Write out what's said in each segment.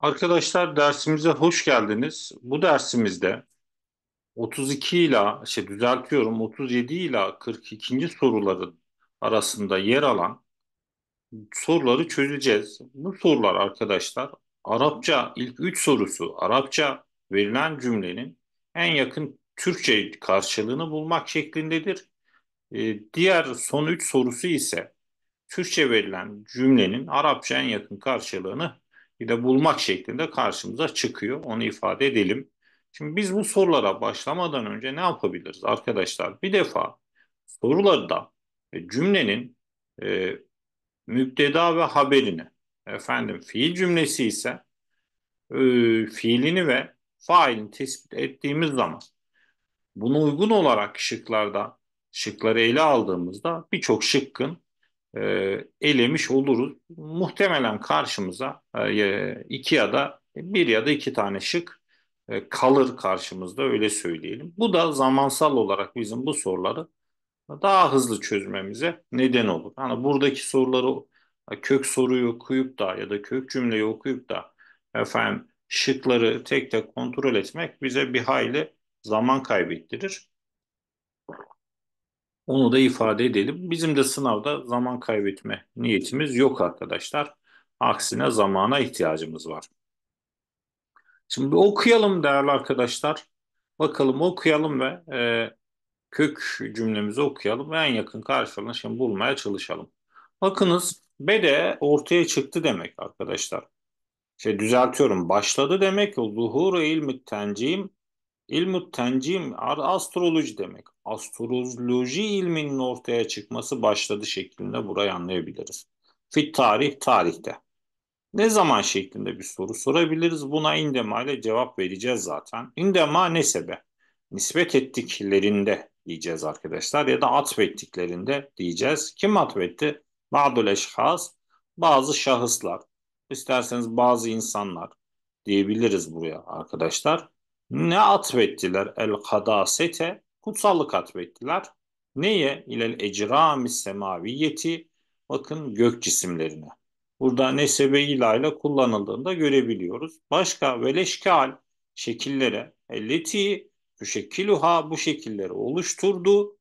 Arkadaşlar dersimize hoş geldiniz. Bu dersimizde 32 ile şey düzeltiyorum 37 ile 42. soruların arasında yer alan soruları çözeceğiz. Bu sorular arkadaşlar Arapça ilk 3 sorusu Arapça verilen cümlenin en yakın Türkçe karşılığını bulmak şeklindedir. Ee, diğer son 3 sorusu ise Türkçe verilen cümlenin Arapça en yakın karşılığını bir de bulmak şeklinde karşımıza çıkıyor. Onu ifade edelim. Şimdi biz bu sorulara başlamadan önce ne yapabiliriz arkadaşlar? Bir defa sorularda e, cümlenin e, müpteda ve haberini, efendim fiil cümlesi ise e, fiilini ve failini tespit ettiğimiz zaman buna uygun olarak şıklarda şıkları ele aldığımızda birçok şıkkın e, elemiş oluruz. Muhtemelen karşımıza e, iki ya da e, bir ya da iki tane şık e, kalır karşımızda öyle söyleyelim. Bu da zamansal olarak bizim bu soruları daha hızlı çözmemize neden olur. Yani buradaki soruları e, kök soruyu okuyup da ya da kök cümleyi okuyup da efendim şıkları tek tek kontrol etmek bize bir hayli zaman kaybettirir. Onu da ifade edelim. Bizim de sınavda zaman kaybetme niyetimiz yok arkadaşlar. Aksine zamana ihtiyacımız var. Şimdi okuyalım değerli arkadaşlar. Bakalım okuyalım ve e, kök cümlemizi okuyalım ve en yakın karşılığını şimdi bulmaya çalışalım. Bakınız B de ortaya çıktı demek arkadaşlar. Şey düzeltiyorum başladı demek o zuhur ilmi tencim İlmü tencim astroloji demek. Astroloji ilminin ortaya çıkması başladı şeklinde burayı anlayabiliriz. Fit tarih tarihte. Ne zaman şeklinde bir soru sorabiliriz. Buna indema ile cevap vereceğiz zaten. İndema nesebe. Nispet ettiklerinde diyeceğiz arkadaşlar ya da atfettiklerinde diyeceğiz. Kim atfetti? Ba'dul eşhas. Bazı şahıslar. isterseniz bazı insanlar diyebiliriz buraya arkadaşlar. Ne atfettiler? El kadasete kutsallık atfettiler. Neye? İlel ecrami semaviyeti bakın gök cisimlerine. Burada nesebe kullanıldığını da görebiliyoruz. Başka veleşkal şekillere elleti şekiluha bu şekilleri oluşturdu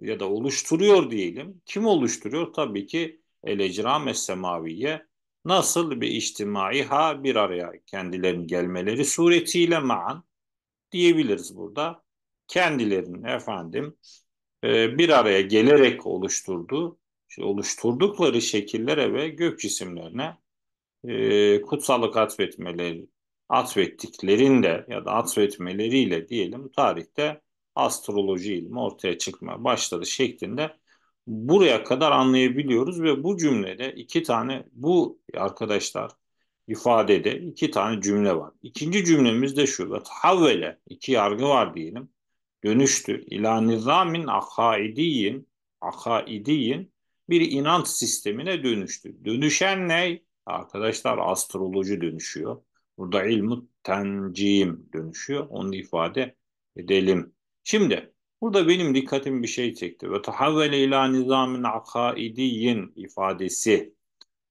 ya da oluşturuyor diyelim. Kim oluşturuyor? Tabii ki el ecrame semaviye nasıl bir içtimaiha bir araya kendilerinin gelmeleri suretiyle ma'an diyebiliriz burada. Kendilerinin efendim e, bir araya gelerek oluşturduğu, oluşturdukları şekillere ve gök cisimlerine e, kutsallık atfetmeleri, atfettiklerinde ya da atfetmeleriyle diyelim tarihte astroloji ilmi ortaya çıkmaya başladı şeklinde buraya kadar anlayabiliyoruz ve bu cümlede iki tane bu arkadaşlar ifadede iki tane cümle var. İkinci cümlemiz de şu. Ve havvele iki yargı var diyelim. Dönüştü. İlâ nizamin akaidiyin akaidiyin bir inanç sistemine dönüştü. Dönüşen ne? Arkadaşlar astroloji dönüşüyor. Burada ilmu tenciyim dönüşüyor. Onu ifade edelim. Şimdi burada benim dikkatim bir şey çekti. Ve tahavvele ila nizamin akaidiyin ifadesi.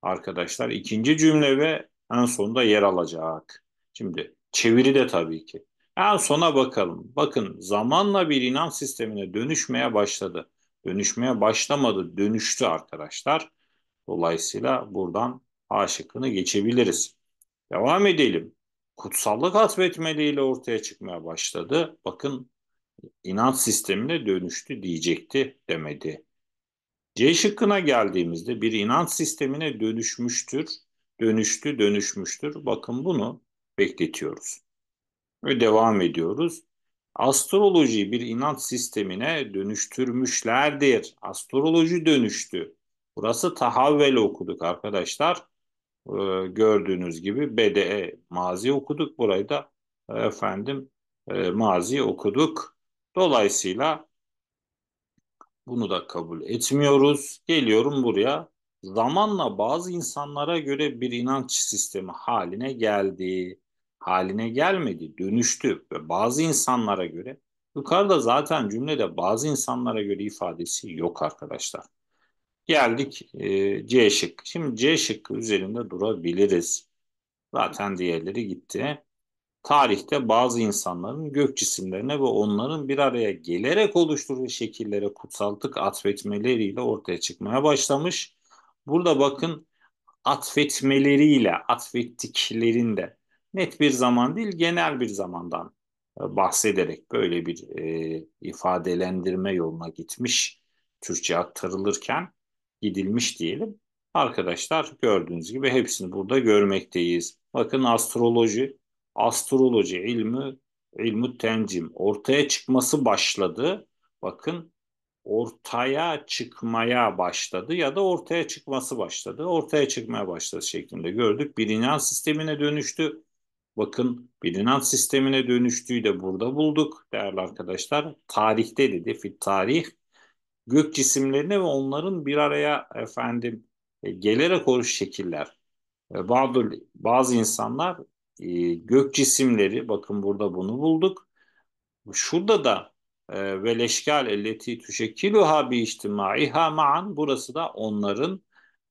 Arkadaşlar ikinci cümle ve en sonunda yer alacak. Şimdi çeviri de tabii ki. En sona bakalım. Bakın zamanla bir inanç sistemine dönüşmeye başladı. Dönüşmeye başlamadı, dönüştü arkadaşlar. Dolayısıyla buradan A şıkkını geçebiliriz. Devam edelim. Kutsallık hasbetmeliğiyle ortaya çıkmaya başladı. Bakın inanç sistemine dönüştü diyecekti demedi. C şıkkına geldiğimizde bir inanç sistemine dönüşmüştür dönüştü, dönüşmüştür. Bakın bunu bekletiyoruz. Ve devam ediyoruz. Astroloji bir inanç sistemine dönüştürmüşlerdir. Astroloji dönüştü. Burası tahavvel okuduk arkadaşlar. Ee, gördüğünüz gibi BDE mazi okuduk. Burayı da e, efendim e, mazi okuduk. Dolayısıyla bunu da kabul etmiyoruz. Geliyorum buraya zamanla bazı insanlara göre bir inanç sistemi haline geldi, haline gelmedi, dönüştü ve bazı insanlara göre yukarıda zaten cümlede bazı insanlara göre ifadesi yok arkadaşlar. Geldik e, C şıkkı. Şimdi C şıkkı üzerinde durabiliriz. Zaten diğerleri gitti. Tarihte bazı insanların gök cisimlerine ve onların bir araya gelerek oluşturduğu şekillere kutsallık atfetmeleriyle ortaya çıkmaya başlamış Burada bakın atfetmeleriyle, atfettiklerinde net bir zaman değil, genel bir zamandan e, bahsederek böyle bir e, ifadelendirme yoluna gitmiş, Türkçe aktarılırken gidilmiş diyelim. Arkadaşlar gördüğünüz gibi hepsini burada görmekteyiz. Bakın astroloji, astroloji ilmi, ilmi tencim ortaya çıkması başladı. Bakın ortaya çıkmaya başladı ya da ortaya çıkması başladı. Ortaya çıkmaya başladı şeklinde gördük. Bilinen sistemine dönüştü. Bakın bilinen sistemine dönüştüğü de burada bulduk değerli arkadaşlar. Tarihte dedi fit tarih gök cisimlerine ve onların bir araya efendim e, gelerek oluş şekiller. E, bazı, bazı insanlar e, gök cisimleri bakın burada bunu bulduk. Şurada da ee, ve leşkal elleti tüşekkiluha bi içtimaiha ma'an burası da onların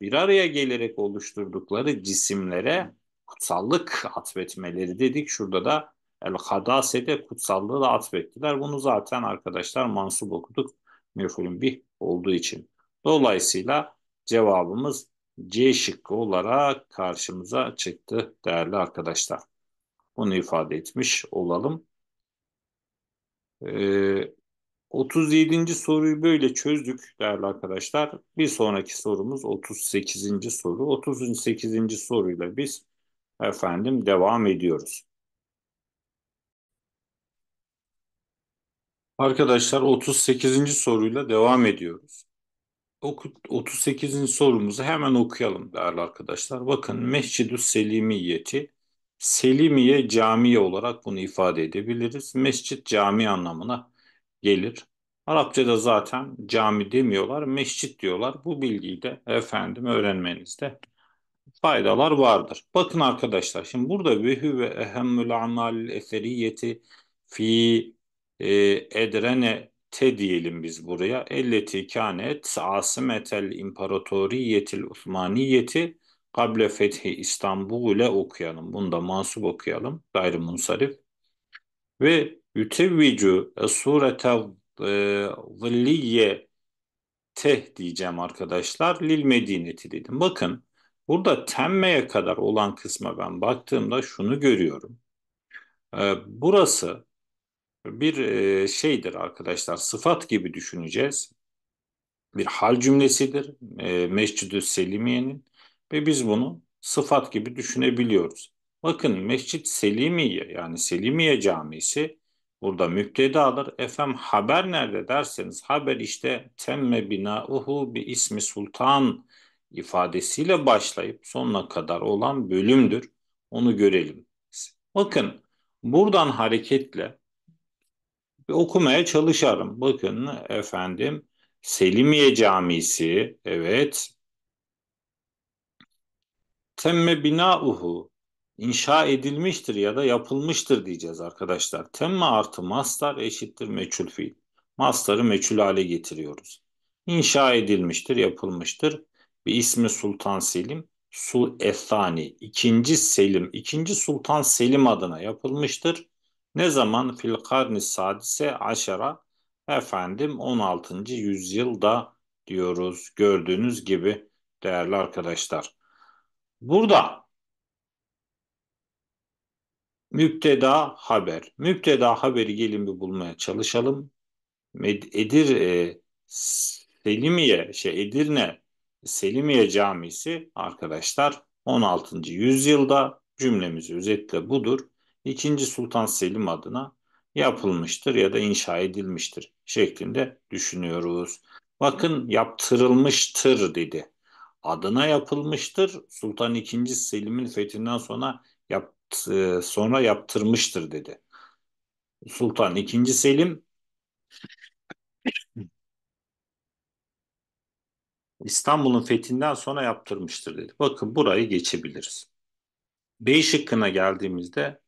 bir araya gelerek oluşturdukları cisimlere kutsallık atfetmeleri dedik. Şurada da el hadasede kutsallığı da atfettiler. Bunu zaten arkadaşlar mansub okuduk. Müfulün bir olduğu için. Dolayısıyla cevabımız C şıkkı olarak karşımıza çıktı değerli arkadaşlar. Bunu ifade etmiş olalım. 37. Ee, soruyu böyle çözdük değerli arkadaşlar. Bir sonraki sorumuz 38. soru. 38. soruyla biz efendim devam ediyoruz. Arkadaşlar 38. soruyla devam ediyoruz. 38. sorumuzu hemen okuyalım değerli arkadaşlar. Bakın Mescid-i Selimiyyeti Selimiye Camii olarak bunu ifade edebiliriz. Mescit cami anlamına gelir. Arapçada zaten cami demiyorlar, mescit diyorlar. Bu bilgiyi de efendim öğrenmenizde faydalar vardır. Bakın arkadaşlar şimdi burada vehü ve ehemmül amal eseriyeti fi e, edrene te diyelim biz buraya. Elleti kânet asimetel imparatoriyetil usmaniyeti Kable Fethi İstanbul'u ile okuyalım. Bunu da mansup okuyalım. Gayrimunsarif. Ve yütevvicu e, surete e, zilliye teh diyeceğim arkadaşlar. Lil Medineti dedim. Bakın burada temmeye kadar olan kısma ben baktığımda şunu görüyorum. E, burası bir şeydir arkadaşlar. Sıfat gibi düşüneceğiz. Bir hal cümlesidir. Mescid-i Selimiye'nin ve biz bunu sıfat gibi düşünebiliyoruz. Bakın Mescid Selimiye yani Selimiye Camisi burada müptedadır. Efem haber nerede derseniz haber işte temme uhu bir ismi sultan ifadesiyle başlayıp sonuna kadar olan bölümdür. Onu görelim. Bakın buradan hareketle bir okumaya çalışarım. Bakın efendim Selimiye Camisi evet temme binauhu inşa edilmiştir ya da yapılmıştır diyeceğiz arkadaşlar. Temme artı mastar eşittir meçhul fiil. Mastarı meçhul hale getiriyoruz. İnşa edilmiştir, yapılmıştır. Bir ismi Sultan Selim, Sul Ethani, ikinci Selim, ikinci Sultan Selim adına yapılmıştır. Ne zaman? Fil karni sadise aşara, efendim 16. yüzyılda diyoruz gördüğünüz gibi değerli arkadaşlar. Burada müpteda haber. Müpteda haberi gelin bir bulmaya çalışalım. Edir e, Selimiye, şey Edirne Selimiye Camisi arkadaşlar 16. yüzyılda cümlemiz özetle budur. 2. Sultan Selim adına yapılmıştır ya da inşa edilmiştir şeklinde düşünüyoruz. Bakın yaptırılmıştır dedi adına yapılmıştır. Sultan II. Selim'in fethinden sonra yaptı, e, sonra yaptırmıştır dedi. Sultan II. Selim İstanbul'un fethinden sonra yaptırmıştır dedi. Bakın burayı geçebiliriz. B şıkkına geldiğimizde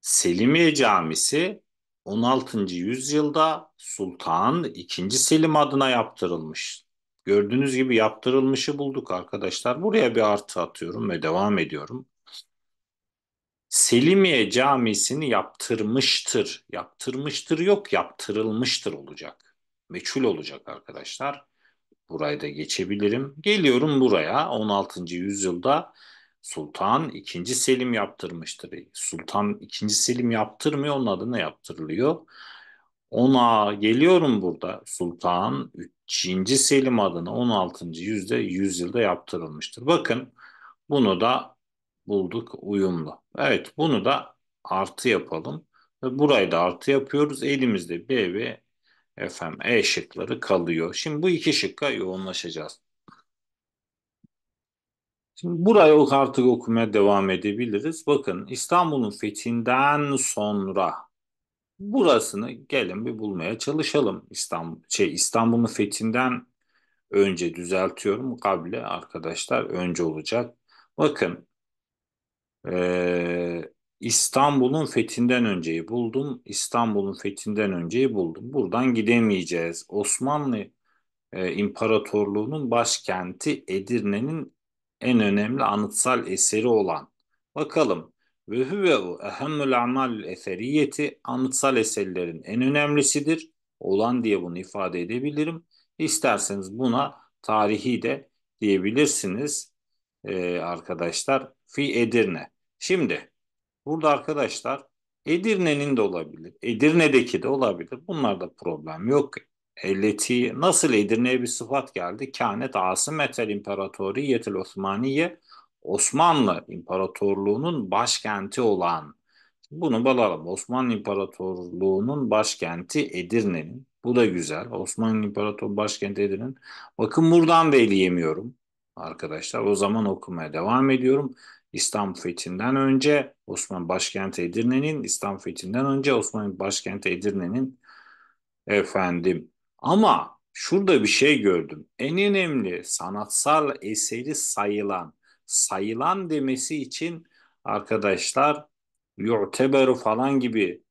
Selimiye Camisi 16. yüzyılda Sultan II. Selim adına yaptırılmış. Gördüğünüz gibi yaptırılmışı bulduk arkadaşlar. Buraya bir artı atıyorum ve devam ediyorum. Selimiye camisini yaptırmıştır. Yaptırmıştır yok yaptırılmıştır olacak. Meçhul olacak arkadaşlar. Burayı da geçebilirim. Geliyorum buraya 16. yüzyılda Sultan 2. Selim yaptırmıştır. Sultan 2. Selim yaptırmıyor onun adına yaptırılıyor. Ona geliyorum burada Sultan Çinci Selim adına 16. yüzde yüzyılda yaptırılmıştır. Bakın bunu da bulduk uyumlu. Evet bunu da artı yapalım. Ve burayı da artı yapıyoruz. Elimizde B ve efendim E şıkları kalıyor. Şimdi bu iki şıkka yoğunlaşacağız. Şimdi burayı artık okumaya devam edebiliriz. Bakın İstanbul'un fethinden sonra burasını gelin bir bulmaya çalışalım. İstanbul şey İstanbul'un fethinden önce düzeltiyorum. kabile arkadaşlar önce olacak. Bakın e, İstanbul'un fethinden önceyi buldum. İstanbul'un fethinden önceyi buldum. Buradan gidemeyeceğiz. Osmanlı e, İmparatorluğu'nun başkenti Edirne'nin en önemli anıtsal eseri olan. Bakalım ve huvehu ehemmül amal eseriyeti anıtsal eserlerin en önemlisidir. Olan diye bunu ifade edebilirim. İsterseniz buna tarihi de diyebilirsiniz ee, arkadaşlar. Fi Edirne. Şimdi burada arkadaşlar Edirne'nin de olabilir. Edirne'deki de olabilir. Bunlarda problem yok. Elleti nasıl Edirne'ye bir sıfat geldi? Kânet Asimetel İmparatoriyetel Osmaniye Osmanlı İmparatorluğu'nun başkenti olan bunu balalım. Osmanlı İmparatorluğu'nun başkenti Edirne'nin. Bu da güzel. Osmanlı İmparatorluğu başkenti Edirne'nin. Bakın buradan da eleyemiyorum arkadaşlar. O zaman okumaya devam ediyorum. İstanbul fethinden önce Osmanlı başkenti Edirne'nin, İstanbul fethinden önce Osmanlı başkenti Edirne'nin efendim. Ama şurada bir şey gördüm. En önemli sanatsal eseri sayılan sayılan demesi için arkadaşlar yu'teberu falan gibi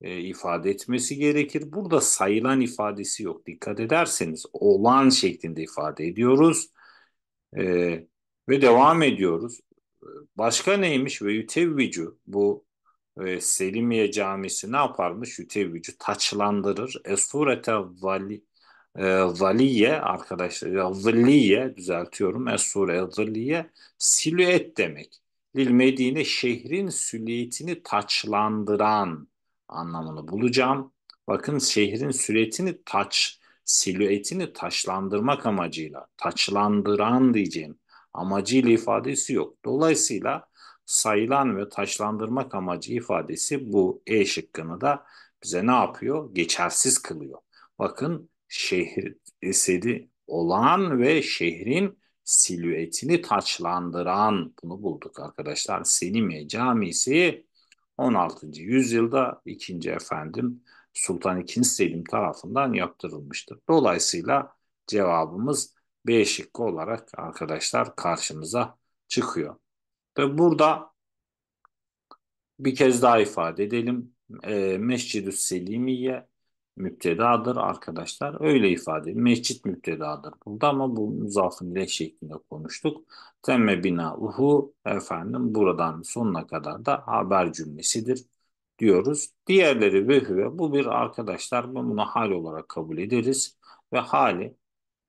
e, ifade etmesi gerekir. Burada sayılan ifadesi yok. Dikkat ederseniz olan şeklinde ifade ediyoruz. E, ve devam ediyoruz. E, başka neymiş? Ve yütevvicu bu e, Selimiye Camisi ne yaparmış? Yütevvicu taçlandırır. Esurete vali e, zaliye arkadaşlar valiye düzeltiyorum esure valiye silüet demek. Lil Medine şehrin silüetini taçlandıran anlamını bulacağım. Bakın şehrin silüetini taç silüetini taçlandırmak amacıyla taçlandıran diyeceğim amacıyla ifadesi yok. Dolayısıyla sayılan ve taşlandırmak amacı ifadesi bu E şıkkını da bize ne yapıyor? Geçersiz kılıyor. Bakın şehir eseri olan ve şehrin silüetini taçlandıran bunu bulduk arkadaşlar. Selimiye Camisi 16. yüzyılda 2. efendim Sultan II. Selim tarafından yaptırılmıştır. Dolayısıyla cevabımız B şıkkı olarak arkadaşlar karşımıza çıkıyor. Ve burada bir kez daha ifade edelim. E, Mescid-i Selimiye müptedadır arkadaşlar. Öyle ifade edin. Mescit müptedadır burada ama bu muzafın ile şeklinde konuştuk. Temme bina uhu efendim buradan sonuna kadar da haber cümlesidir diyoruz. Diğerleri vehüve bu bir arkadaşlar bunu hal olarak kabul ederiz ve hali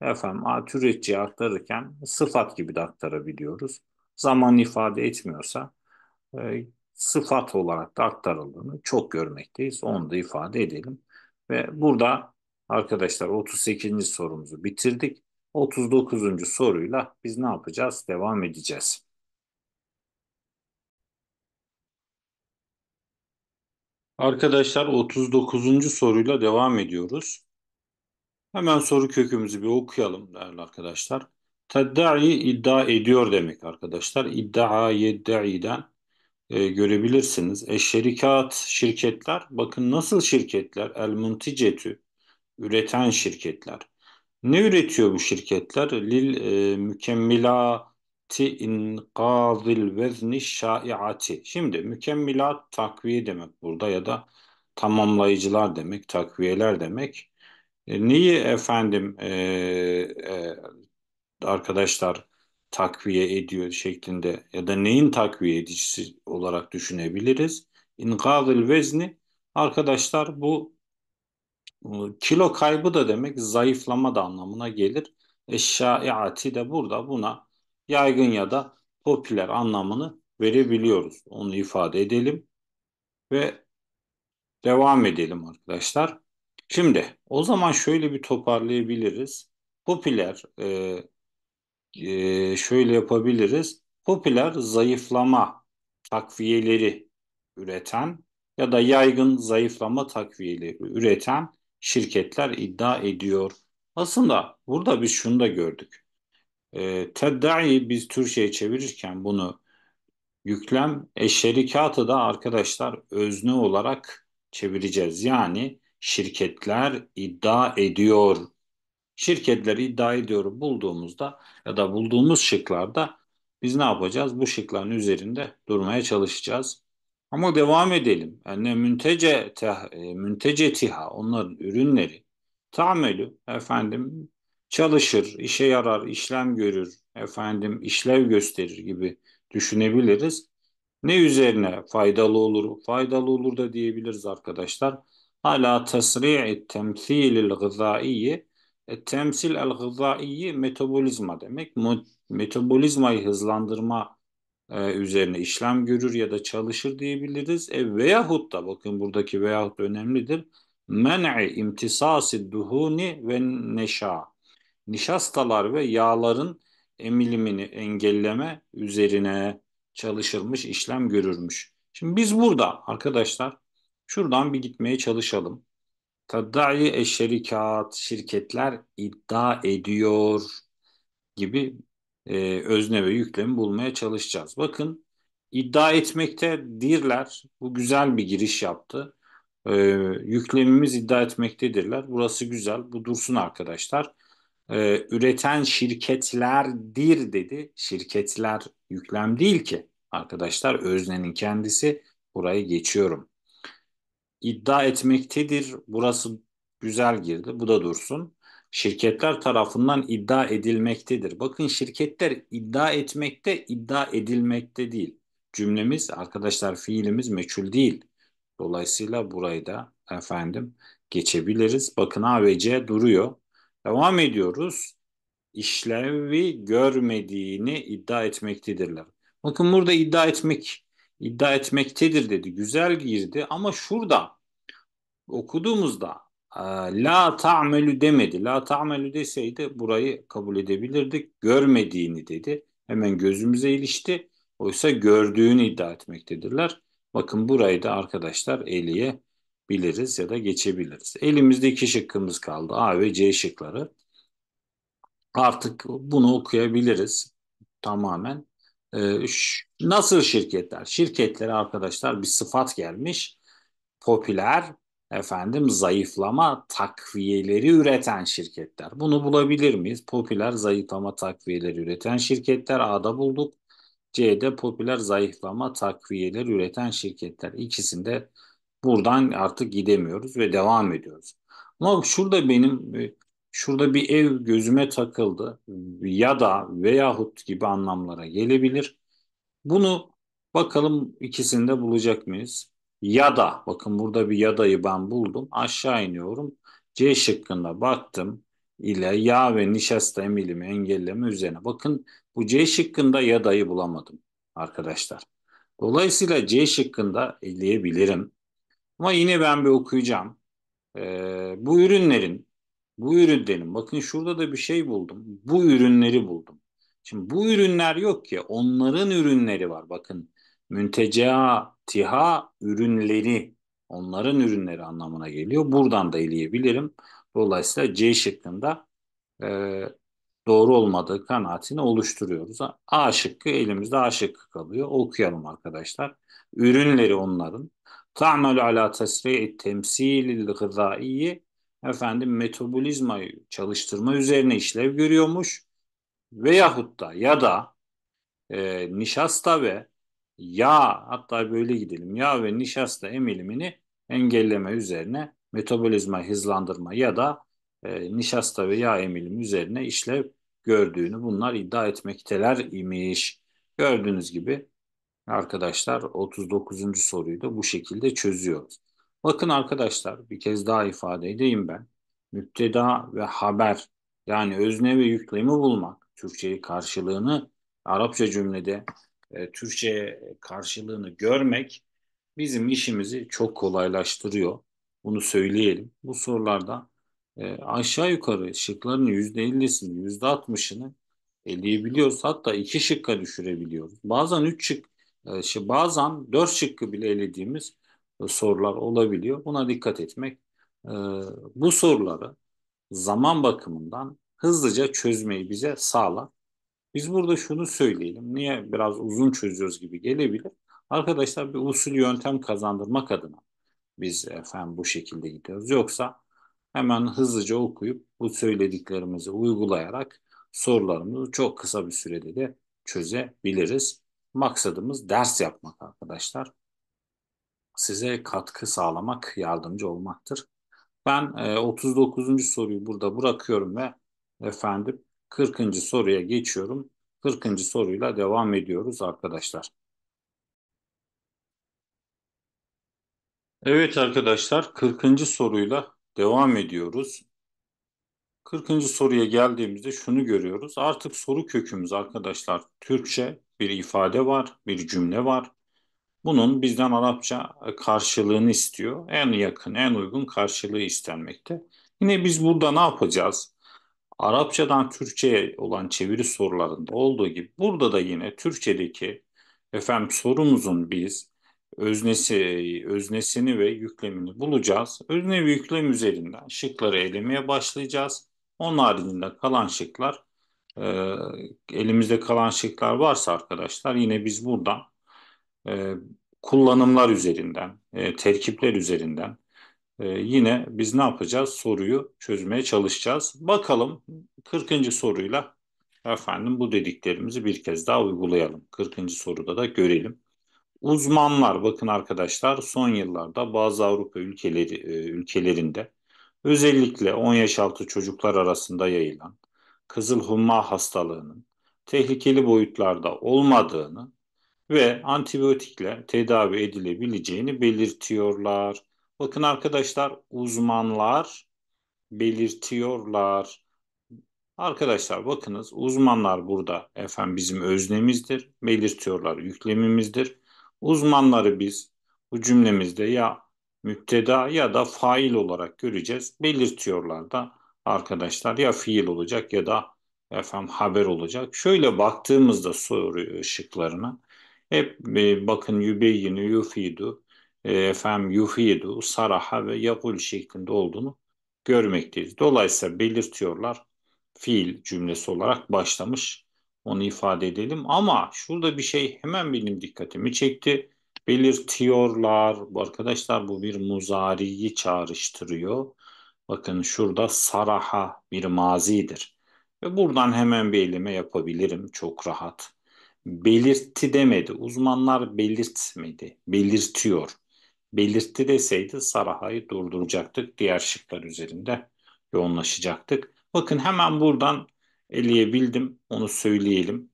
efendim türetçiye aktarırken sıfat gibi de aktarabiliyoruz. Zaman ifade etmiyorsa e, sıfat olarak da aktarıldığını çok görmekteyiz. Onu da ifade edelim. Ve burada arkadaşlar 38. sorumuzu bitirdik. 39. soruyla biz ne yapacağız? Devam edeceğiz. Arkadaşlar 39. soruyla devam ediyoruz. Hemen soru kökümüzü bir okuyalım değerli arkadaşlar. Teddai iddia ediyor demek arkadaşlar. İddia yeddai'den e, görebilirsiniz. E, şirketler bakın nasıl şirketler el munticetü üreten şirketler. Ne üretiyor bu şirketler? Lil e, mükemmilati inkazil vezni şaiati. Şimdi mükemmilat takviye demek burada ya da tamamlayıcılar demek, takviyeler demek. E, neyi efendim e, e, arkadaşlar takviye ediyor şeklinde ya da neyin takviye edicisi olarak düşünebiliriz? İnkazil vezni arkadaşlar bu kilo kaybı da demek zayıflama da anlamına gelir. Eşşaiati de burada buna yaygın ya da popüler anlamını verebiliyoruz. Onu ifade edelim ve devam edelim arkadaşlar. Şimdi o zaman şöyle bir toparlayabiliriz. Popüler e, şöyle yapabiliriz. Popüler zayıflama takviyeleri üreten ya da yaygın zayıflama takviyeleri üreten şirketler iddia ediyor. Aslında burada biz şunu da gördük. E, teddai biz Türkçe'ye çevirirken bunu yüklem eşerikatı da arkadaşlar özne olarak çevireceğiz. Yani şirketler iddia ediyor şirketleri iddia ediyorum bulduğumuzda ya da bulduğumuz şıklarda biz ne yapacağız? Bu şıkların üzerinde durmaya çalışacağız. Ama devam edelim. Yani müntece teh, e, müntece tiha onların ürünleri tamelü efendim çalışır, işe yarar, işlem görür, efendim işlev gösterir gibi düşünebiliriz. Ne üzerine faydalı olur? Faydalı olur da diyebiliriz arkadaşlar. Hala tasri'i temsilil gızaiyi e, temsil el gıdaiyi metabolizma demek. Metabolizmayı hızlandırma e, üzerine işlem görür ya da çalışır diyebiliriz. E, veyahut da bakın buradaki veyahut önemlidir. Men'i imtisasi duhuni ve neşa. Nişastalar ve yağların emilimini engelleme üzerine çalışılmış işlem görürmüş. Şimdi biz burada arkadaşlar şuradan bir gitmeye çalışalım. Teddai eşerikat şirketler iddia ediyor gibi e, özne ve yüklemi bulmaya çalışacağız. Bakın iddia etmekte dirler. Bu güzel bir giriş yaptı. E, yüklemimiz iddia etmektedirler. Burası güzel. Bu dursun arkadaşlar. E, üreten şirketlerdir dedi. Şirketler yüklem değil ki. Arkadaşlar öznenin kendisi. Burayı geçiyorum iddia etmektedir. Burası güzel girdi. Bu da dursun. Şirketler tarafından iddia edilmektedir. Bakın şirketler iddia etmekte, iddia edilmekte değil. Cümlemiz arkadaşlar fiilimiz meçhul değil. Dolayısıyla burayı da efendim geçebiliriz. Bakın A ve C duruyor. Devam ediyoruz. İşlevi görmediğini iddia etmektedirler. Bakın burada iddia etmek iddia etmektedir dedi. Güzel girdi ama şurada okuduğumuzda e, la ta'melü demedi. La ta'melü deseydi burayı kabul edebilirdik. Görmediğini dedi. Hemen gözümüze ilişti. Oysa gördüğünü iddia etmektedirler. Bakın burayı da arkadaşlar eliye biliriz ya da geçebiliriz. Elimizde iki şıkkımız kaldı. A ve C şıkları. Artık bunu okuyabiliriz tamamen. Ee, nasıl şirketler? Şirketlere arkadaşlar bir sıfat gelmiş. Popüler, efendim zayıflama takviyeleri üreten şirketler. Bunu bulabilir miyiz? Popüler zayıflama takviyeleri üreten şirketler A'da bulduk. C'de popüler zayıflama takviyeleri üreten şirketler. İkisinde buradan artık gidemiyoruz ve devam ediyoruz. Ama şurada benim e, şurada bir ev gözüme takıldı ya da veyahut gibi anlamlara gelebilir. Bunu bakalım ikisinde bulacak mıyız? Ya da bakın burada bir ya da'yı ben buldum. Aşağı iniyorum. C şıkkında baktım ile yağ ve nişasta emilimi engelleme üzerine. Bakın bu C şıkkında ya da'yı bulamadım arkadaşlar. Dolayısıyla C şıkkında eleyebilirim. Ama yine ben bir okuyacağım. Ee, bu ürünlerin bu ürün ürünlerin bakın şurada da bir şey buldum. Bu ürünleri buldum. Şimdi bu ürünler yok ki. onların ürünleri var. Bakın münteca tiha ürünleri onların ürünleri anlamına geliyor. Buradan da eleyebilirim. Dolayısıyla C şıkkında e, doğru olmadığı kanaatini oluşturuyoruz. A şıkkı elimizde A şıkkı kalıyor. Okuyalım arkadaşlar. Ürünleri onların. Ta'melu ala tesri'i temsilil gıdaiyi efendim metabolizmayı çalıştırma üzerine işlev görüyormuş veyahut da ya da e, nişasta ve yağ hatta böyle gidelim yağ ve nişasta emilimini engelleme üzerine metabolizma hızlandırma ya da e, nişasta ve yağ emilimi üzerine işlev gördüğünü bunlar iddia etmekteler imiş. Gördüğünüz gibi arkadaşlar 39. soruyu da bu şekilde çözüyoruz. Bakın arkadaşlar bir kez daha ifade edeyim ben. Müpteda ve haber yani özne ve yüklemi bulmak. Türkçe'yi karşılığını Arapça cümlede e, Türkçe karşılığını görmek bizim işimizi çok kolaylaştırıyor. Bunu söyleyelim. Bu sorularda e, aşağı yukarı şıkların %50'sini, %60'ını eleyebiliyoruz. Hatta iki şıkka düşürebiliyoruz. Bazen üç şık, e, bazen dört şıkkı bile elediğimiz sorular olabiliyor. Buna dikkat etmek e, bu soruları zaman bakımından hızlıca çözmeyi bize sağlar. Biz burada şunu söyleyelim. Niye biraz uzun çözüyoruz gibi gelebilir. Arkadaşlar bir usul yöntem kazandırmak adına biz efendim bu şekilde gidiyoruz. Yoksa hemen hızlıca okuyup bu söylediklerimizi uygulayarak sorularımızı çok kısa bir sürede de çözebiliriz. Maksadımız ders yapmak arkadaşlar size katkı sağlamak, yardımcı olmaktır. Ben e, 39. soruyu burada bırakıyorum ve efendim 40. soruya geçiyorum. 40. soruyla devam ediyoruz arkadaşlar. Evet arkadaşlar 40. soruyla devam ediyoruz. 40. soruya geldiğimizde şunu görüyoruz. Artık soru kökümüz arkadaşlar Türkçe bir ifade var, bir cümle var bunun bizden Arapça karşılığını istiyor. En yakın, en uygun karşılığı istenmekte. Yine biz burada ne yapacağız? Arapçadan Türkçe'ye olan çeviri sorularında olduğu gibi burada da yine Türkçedeki efendim sorumuzun biz öznesi, öznesini ve yüklemini bulacağız. Özne ve yüklem üzerinden şıkları elemeye başlayacağız. Onun haricinde kalan şıklar, e, elimizde kalan şıklar varsa arkadaşlar yine biz buradan e, kullanımlar üzerinden, e, terkipler üzerinden e, yine biz ne yapacağız? Soruyu çözmeye çalışacağız. Bakalım 40. soruyla efendim bu dediklerimizi bir kez daha uygulayalım. 40. soruda da görelim. Uzmanlar bakın arkadaşlar son yıllarda bazı Avrupa ülkeleri ülkelerinde özellikle 10 yaş altı çocuklar arasında yayılan kızıl humma hastalığının tehlikeli boyutlarda olmadığını ve antibiyotikle tedavi edilebileceğini belirtiyorlar. Bakın arkadaşlar uzmanlar belirtiyorlar. Arkadaşlar bakınız uzmanlar burada efendim bizim öznemizdir, belirtiyorlar yüklemimizdir. Uzmanları biz bu cümlemizde ya müpteda ya da fail olarak göreceğiz. Belirtiyorlar da arkadaşlar ya fiil olacak ya da efendim haber olacak. Şöyle baktığımızda soru ışıklarına hep e, bakın yübeyyinu, yufidu, e, efendim yufidu, saraha ve yakul şeklinde olduğunu görmekteyiz. Dolayısıyla belirtiyorlar fiil cümlesi olarak başlamış. Onu ifade edelim. Ama şurada bir şey hemen benim dikkatimi çekti. Belirtiyorlar. Arkadaşlar bu bir muzariyi çağrıştırıyor. Bakın şurada saraha bir mazidir. Ve buradan hemen bir elime yapabilirim çok rahat. Belirtti demedi. Uzmanlar belirtmedi. Belirtiyor. Belirtti deseydi Saraha'yı durduracaktık. Diğer şıklar üzerinde yoğunlaşacaktık. Bakın hemen buradan eleyebildim. Onu söyleyelim.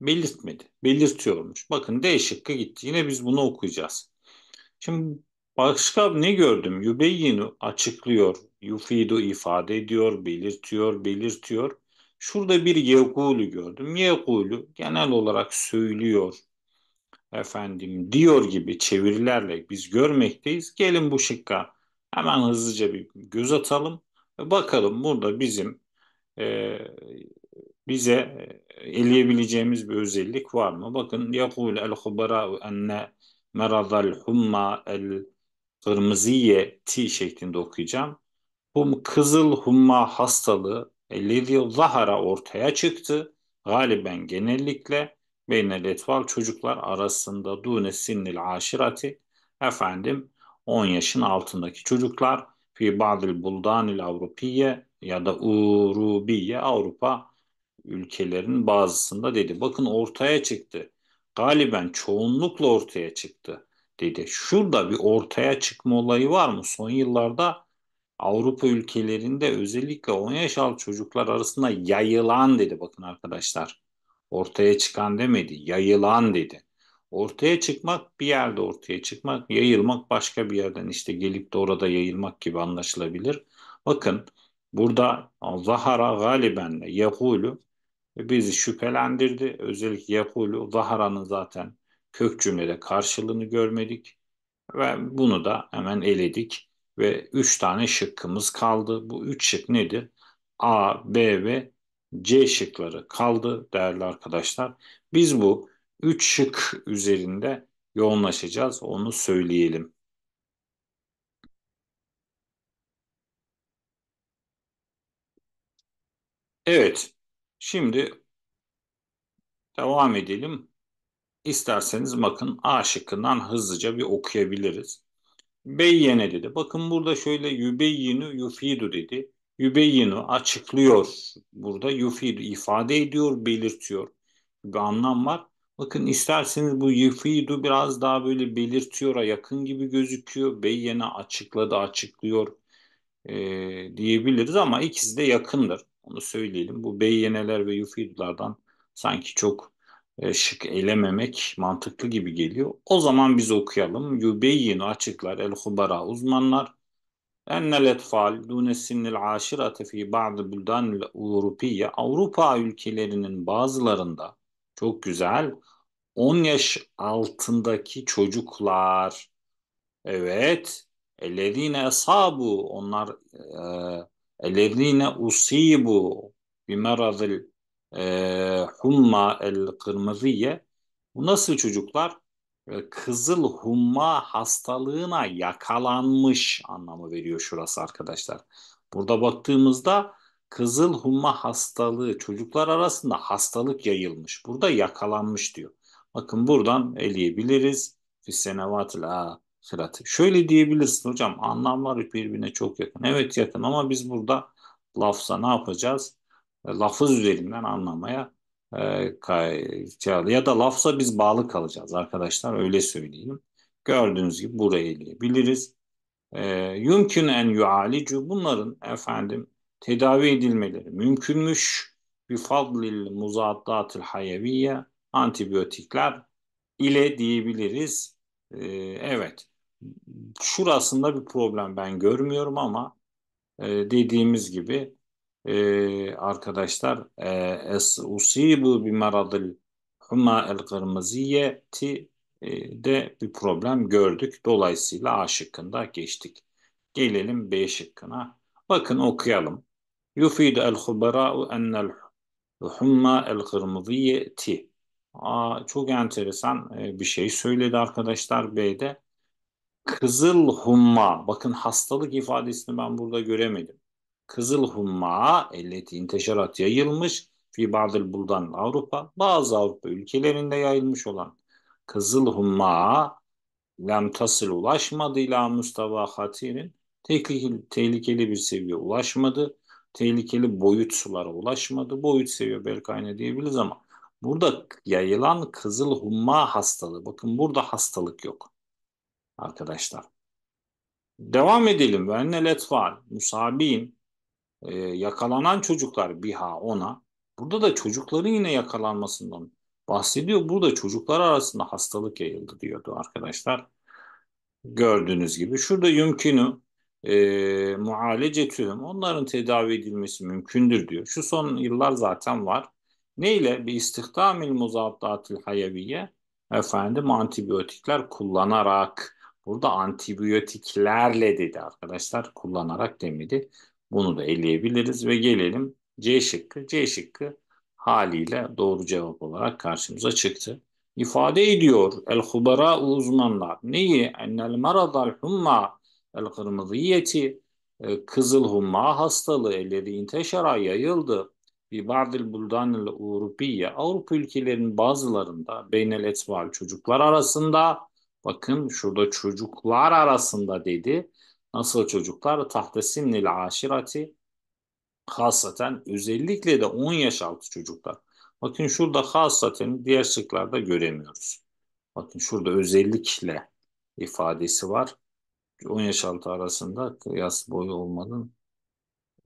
Belirtmedi. Belirtiyormuş. Bakın D şıkkı gitti. Yine biz bunu okuyacağız. Şimdi başka ne gördüm? Yübeyyinu açıklıyor. Yufidu ifade ediyor, belirtiyor, belirtiyor. Şurada bir Yegul'ü gördüm. Yegul'ü genel olarak söylüyor efendim diyor gibi çevirilerle biz görmekteyiz. Gelin bu şıkka hemen hızlıca bir göz atalım. Bakalım burada bizim e, bize eleyebileceğimiz bir özellik var mı? Bakın yakul el hubara enne meradal humma el kırmızıye ti şeklinde okuyacağım. Hum kızıl humma hastalığı e, Livio Zahara ortaya çıktı. Galiben genellikle beynel etval çocuklar arasında dune sinnil aşirati efendim 10 yaşın altındaki çocuklar fi ba'dil buldanil avrupiye ya da urubiye Avrupa ülkelerin bazısında dedi. Bakın ortaya çıktı. Galiben çoğunlukla ortaya çıktı dedi. Şurada bir ortaya çıkma olayı var mı? Son yıllarda Avrupa ülkelerinde özellikle 10 yaş altı çocuklar arasında yayılan dedi bakın arkadaşlar. Ortaya çıkan demedi, yayılan dedi. Ortaya çıkmak bir yerde ortaya çıkmak, yayılmak başka bir yerden işte gelip de orada yayılmak gibi anlaşılabilir. Bakın burada Zahara galibenle Yahulu e, bizi şüphelendirdi. Özellikle Yahulu Zahara'nın zaten kök cümlede karşılığını görmedik ve bunu da hemen eledik ve 3 tane şıkkımız kaldı. Bu 3 şık nedir? A, B ve C şıkları kaldı değerli arkadaşlar. Biz bu 3 şık üzerinde yoğunlaşacağız. Onu söyleyelim. Evet. Şimdi devam edelim. İsterseniz bakın A şıkkından hızlıca bir okuyabiliriz. Beyyene dedi. Bakın burada şöyle yübeyyinu yufidu dedi. Yübeyyinu açıklıyor. Burada yufidu ifade ediyor, belirtiyor. Bir anlam var. Bakın isterseniz bu yufidu biraz daha böyle belirtiyor'a yakın gibi gözüküyor. Beyyene açıkladı, açıklıyor e, diyebiliriz ama ikisi de yakındır. Onu söyleyelim. Bu beyyeneler ve yufidulardan sanki çok e, şık elememek mantıklı gibi geliyor. O zaman biz okuyalım. Yubeyyinu açıklar el hubara uzmanlar ennel etfal dune sinnil aşirate fi ba'd buldanil Avrupiye Avrupa ülkelerinin bazılarında çok güzel 10 yaş altındaki çocuklar evet Ellerine esabu onlar e, ellerine usibu bir maradil e, humma el kırmızıye. Bu nasıl çocuklar? E, kızıl humma hastalığına yakalanmış anlamı veriyor şurası arkadaşlar. Burada baktığımızda kızıl humma hastalığı çocuklar arasında hastalık yayılmış. Burada yakalanmış diyor. Bakın buradan eleyebiliriz. Fissenevatil Şöyle diyebilirsin hocam anlamlar birbirine çok yakın. Evet yakın ama biz burada lafza ne yapacağız? lafız üzerinden anlamaya e, ya da lafza biz bağlı kalacağız arkadaşlar öyle söyleyeyim. Gördüğünüz gibi burayı eleyebiliriz. E, yumkün en yualicu bunların efendim tedavi edilmeleri mümkünmüş. Bir fadlil muzaddatil hayeviyye antibiyotikler ile diyebiliriz. E, evet şurasında bir problem ben görmüyorum ama dediğimiz gibi ee, e, arkadaşlar es usibu bi maradil huma el kırmıziyeti e, de bir problem gördük. Dolayısıyla A şıkkında geçtik. Gelelim B şıkkına. Bakın okuyalım. Yufid el hubera'u ennel humma el kırmıziyeti. çok enteresan e, bir şey söyledi arkadaşlar B'de. Kızıl humma. Bakın hastalık ifadesini ben burada göremedim kızıl humma elleti inteşerat yayılmış fi ba'dil Avrupa bazı Avrupa ülkelerinde yayılmış olan kızıl humma lem tasıl ulaşmadı ila mustava hatirin tehlikeli, tehlikeli bir seviye ulaşmadı. Tehlikeli boyut sulara ulaşmadı. Boyut seviye belki aynı diyebiliriz ama burada yayılan kızıl humma hastalığı. Bakın burada hastalık yok arkadaşlar. Devam edelim. Ve ennel etfal musabin e, yakalanan çocuklar biha ona. Burada da çocukların yine yakalanmasından bahsediyor. Burada çocuklar arasında hastalık yayıldı diyordu arkadaşlar. Gördüğünüz gibi. Şurada yumkinu e, mualecetühüm. Onların tedavi edilmesi mümkündür diyor. Şu son yıllar zaten var. Neyle? Bir istihdamil muzattatil hayaviye efendim antibiyotikler kullanarak burada antibiyotiklerle dedi arkadaşlar kullanarak demedi. Bunu da eleyebiliriz ve gelelim C şıkkı. C şıkkı haliyle doğru cevap olarak karşımıza çıktı. İfade ediyor el hubara uzmanlar. Neyi? Ennel maradal humma el kırmızıyeti e, kızıl humma hastalığı elleri inteşara yayıldı. Bi ba'dil buldanil Avrupiye Avrupa ülkelerinin bazılarında beynel etval çocuklar arasında bakın şurada çocuklar arasında dedi Nasıl çocuklar? Tahta simnil aşirati hasaten özellikle de 10 yaş altı çocuklar. Bakın şurada hasaten diğer şıklarda göremiyoruz. Bakın şurada özellikle ifadesi var. 10 yaş altı arasında kıyas boyu olmanın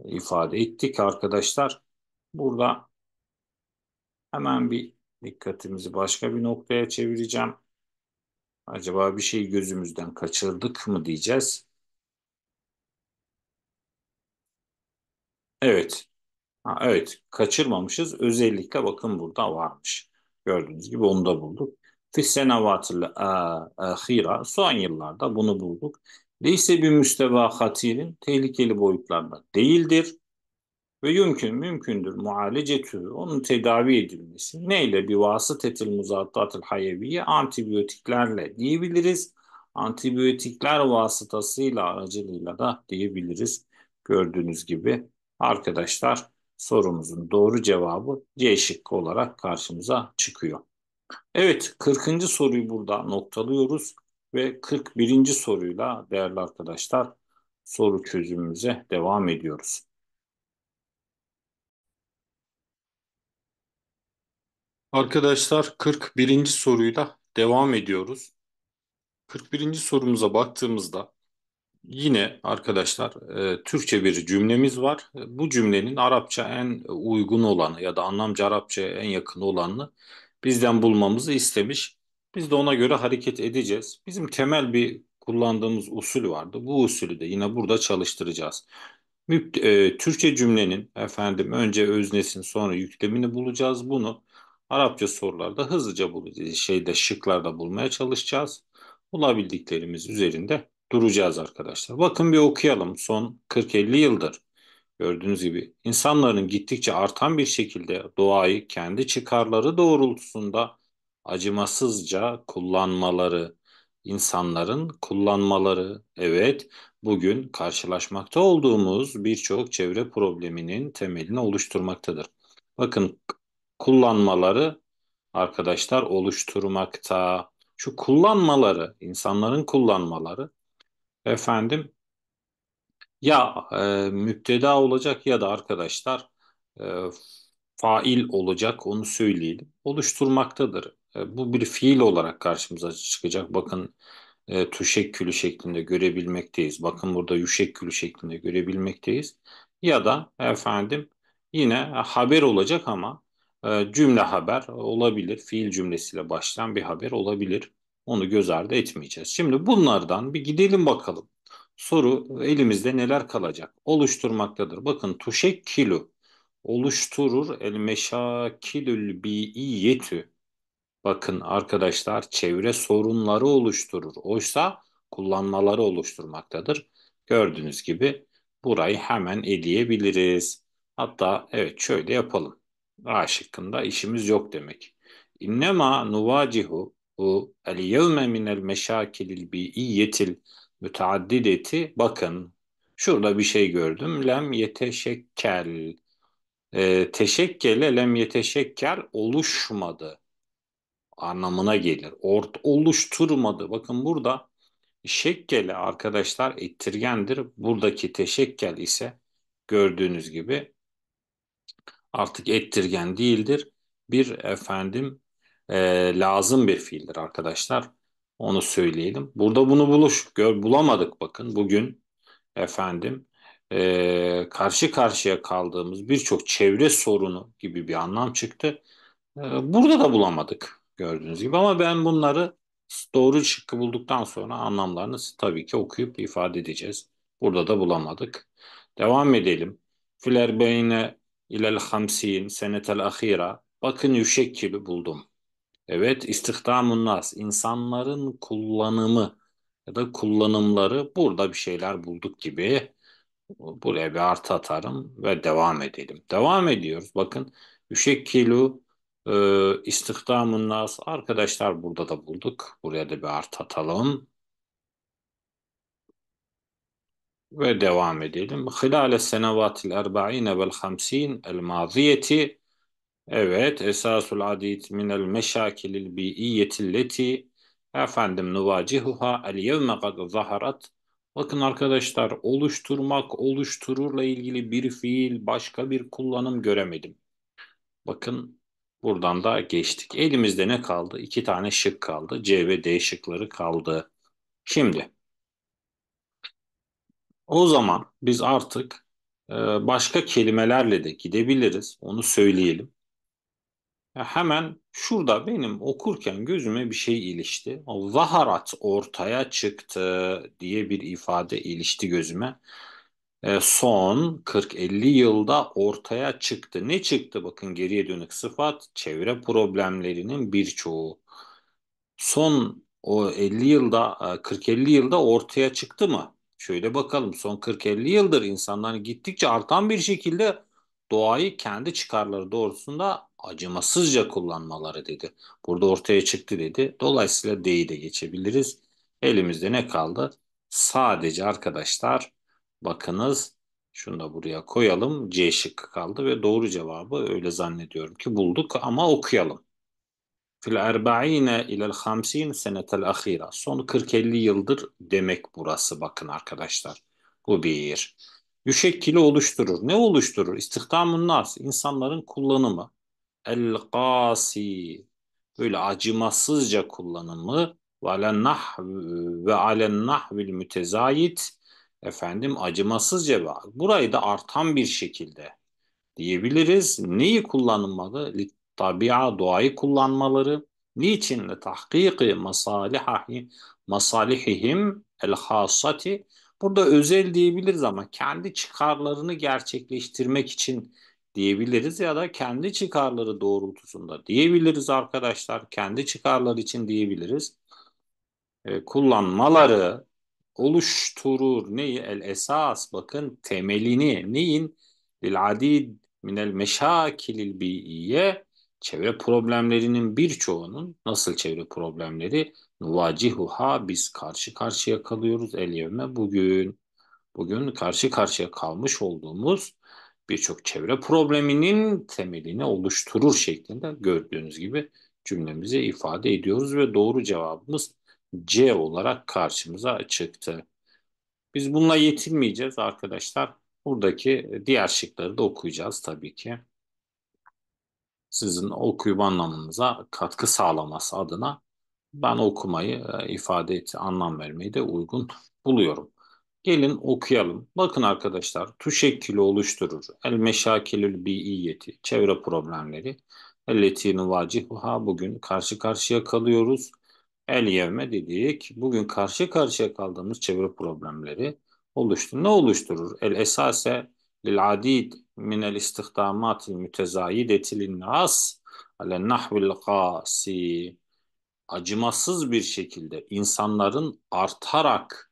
ifade ettik arkadaşlar. Burada hemen bir dikkatimizi başka bir noktaya çevireceğim. Acaba bir şey gözümüzden kaçırdık mı diyeceğiz. Evet. Ha, evet. Kaçırmamışız. Özellikle bakın burada varmış. Gördüğünüz gibi onu da bulduk. Fissenavatil ahira. E, e, Son yıllarda bunu bulduk. Leyse bir müsteva hatirin tehlikeli boyutlarda değildir. Ve yümkün, mümkündür mualecetü, onun tedavi edilmesi. Neyle? Bir vasıtetil muzattatil hayeviye antibiyotiklerle diyebiliriz. Antibiyotikler vasıtasıyla aracılığıyla da diyebiliriz. Gördüğünüz gibi Arkadaşlar sorumuzun doğru cevabı C şıkkı olarak karşımıza çıkıyor. Evet 40. soruyu burada noktalıyoruz ve 41. soruyla değerli arkadaşlar soru çözümümüze devam ediyoruz. Arkadaşlar 41. soruyla devam ediyoruz. 41. sorumuza baktığımızda Yine arkadaşlar e, Türkçe bir cümlemiz var. Bu cümlenin Arapça en uygun olanı ya da anlamca Arapçaya en yakın olanını bizden bulmamızı istemiş. Biz de ona göre hareket edeceğiz. Bizim temel bir kullandığımız usul vardı. Bu usulü de yine burada çalıştıracağız. E, Türkçe cümlenin efendim önce öznesini sonra yüklemini bulacağız. Bunu Arapça sorularda hızlıca bulacağız. E, şeyde şıklarda bulmaya çalışacağız. Bulabildiklerimiz üzerinde duracağız arkadaşlar. Bakın bir okuyalım son 40-50 yıldır. Gördüğünüz gibi insanların gittikçe artan bir şekilde doğayı kendi çıkarları doğrultusunda acımasızca kullanmaları, insanların kullanmaları, evet bugün karşılaşmakta olduğumuz birçok çevre probleminin temelini oluşturmaktadır. Bakın kullanmaları arkadaşlar oluşturmakta. Şu kullanmaları, insanların kullanmaları Efendim ya e, müpteda olacak ya da arkadaşlar e, fail olacak onu söyleyelim. Oluşturmaktadır. E, bu bir fiil olarak karşımıza çıkacak. Bakın e, tuşekkülü şeklinde görebilmekteyiz. Bakın burada yuşekkülü şeklinde görebilmekteyiz. Ya da efendim yine haber olacak ama e, cümle haber olabilir. Fiil cümlesiyle başlayan bir haber olabilir. Onu göz ardı etmeyeceğiz. Şimdi bunlardan bir gidelim bakalım. Soru elimizde neler kalacak? Oluşturmaktadır. Bakın kilo oluşturur el meşakilül biiyetü. Bakın arkadaşlar çevre sorunları oluşturur. Oysa kullanmaları oluşturmaktadır. Gördüğünüz gibi burayı hemen eleyebiliriz. Hatta evet şöyle yapalım. A şıkkında işimiz yok demek. İnnema nuvacihu o el yevme minel meşakilil bi'iyyetil müteaddideti bakın şurada bir şey gördüm lem yeteşekkel e, teşekkele lem yeteşekkel oluşmadı anlamına gelir. Ort oluşturmadı. Bakın burada şekkele arkadaşlar ettirgendir. Buradaki teşekkel ise gördüğünüz gibi artık ettirgen değildir. Bir efendim e, lazım bir fiildir arkadaşlar. Onu söyleyelim. Burada bunu buluş, gör, bulamadık bakın. Bugün efendim e, karşı karşıya kaldığımız birçok çevre sorunu gibi bir anlam çıktı. E, burada da bulamadık gördüğünüz gibi ama ben bunları doğru şıkkı bulduktan sonra anlamlarını tabii ki okuyup ifade edeceğiz. Burada da bulamadık. Devam edelim. Filer beyne ilel hamsin senetel ahira. Bakın yüşekkili buldum. Evet, istihdamun nas, insanların kullanımı ya da kullanımları burada bir şeyler bulduk gibi buraya bir artı atarım ve devam edelim. Devam ediyoruz. Bakın üşekkilu e, istihdamun nas arkadaşlar burada da bulduk. Buraya da bir artı atalım. Ve devam edelim. Hilale senevatil erba'ine vel hamsin el maziyeti Evet, esasul adid minel meşakilil bi'iyyetilleti efendim nuvacihuha el yevme kad zaharat Bakın arkadaşlar oluşturmak, oluştururla ilgili bir fiil, başka bir kullanım göremedim. Bakın buradan da geçtik. Elimizde ne kaldı? İki tane şık kaldı. C ve D şıkları kaldı. Şimdi o zaman biz artık başka kelimelerle de gidebiliriz. Onu söyleyelim hemen şurada benim okurken gözüme bir şey ilişti. O zaharat ortaya çıktı diye bir ifade ilişti gözüme. E, son 40-50 yılda ortaya çıktı. Ne çıktı bakın geriye dönük sıfat çevre problemlerinin birçoğu. Son o 50 yılda 40-50 e, yılda ortaya çıktı mı? Şöyle bakalım son 40-50 yıldır insanların gittikçe artan bir şekilde doğayı kendi çıkarları doğrusunda acımasızca kullanmaları dedi. Burada ortaya çıktı dedi. Dolayısıyla D'yi de geçebiliriz. Elimizde ne kaldı? Sadece arkadaşlar bakınız şunu da buraya koyalım. C şıkkı kaldı ve doğru cevabı öyle zannediyorum ki bulduk ama okuyalım. Fil erba'ine ilel hamsin senetel ahira. Son 40-50 yıldır demek burası bakın arkadaşlar. Bu bir. Yüşekkili oluşturur. Ne oluşturur? İstihdam nas, insanların kullanımı el-qasi böyle acımasızca kullanımı ve nah ve alen nahvil mütezayit efendim acımasızca ve burayı da artan bir şekilde diyebiliriz. Neyi kullanılmalı? Tabi'a doğayı kullanmaları. Niçin? tahkiki masalihahi masalihihim el hasati. Burada özel diyebiliriz ama kendi çıkarlarını gerçekleştirmek için diyebiliriz ya da kendi çıkarları doğrultusunda diyebiliriz arkadaşlar. Kendi çıkarları için diyebiliriz. E, kullanmaları oluşturur neyi? El esas bakın temelini neyin? Lil adid minel meşakilil bi'iyye çevre problemlerinin birçoğunun nasıl çevre problemleri nuvacihuha biz karşı karşıya kalıyoruz el yevme bugün. Bugün karşı karşıya kalmış olduğumuz birçok çevre probleminin temelini oluşturur şeklinde gördüğünüz gibi cümlemizi ifade ediyoruz ve doğru cevabımız C olarak karşımıza çıktı. Biz bununla yetinmeyeceğiz arkadaşlar. Buradaki diğer şıkları da okuyacağız tabii ki. Sizin okuyup anlamınıza katkı sağlaması adına ben okumayı e, ifade et, anlam vermeyi de uygun buluyorum. Gelin okuyalım. Bakın arkadaşlar tuşekkülü oluşturur. El meşakilül biiyeti, çevre problemleri. Elletini vacihuha bugün karşı karşıya kalıyoruz. El yevme dedik. Bugün karşı karşıya kaldığımız çevre problemleri oluştu. Ne oluşturur? El esase lil adid min el istihdamatil mütezayideti lin nas ale nahvil qasi acımasız bir şekilde insanların artarak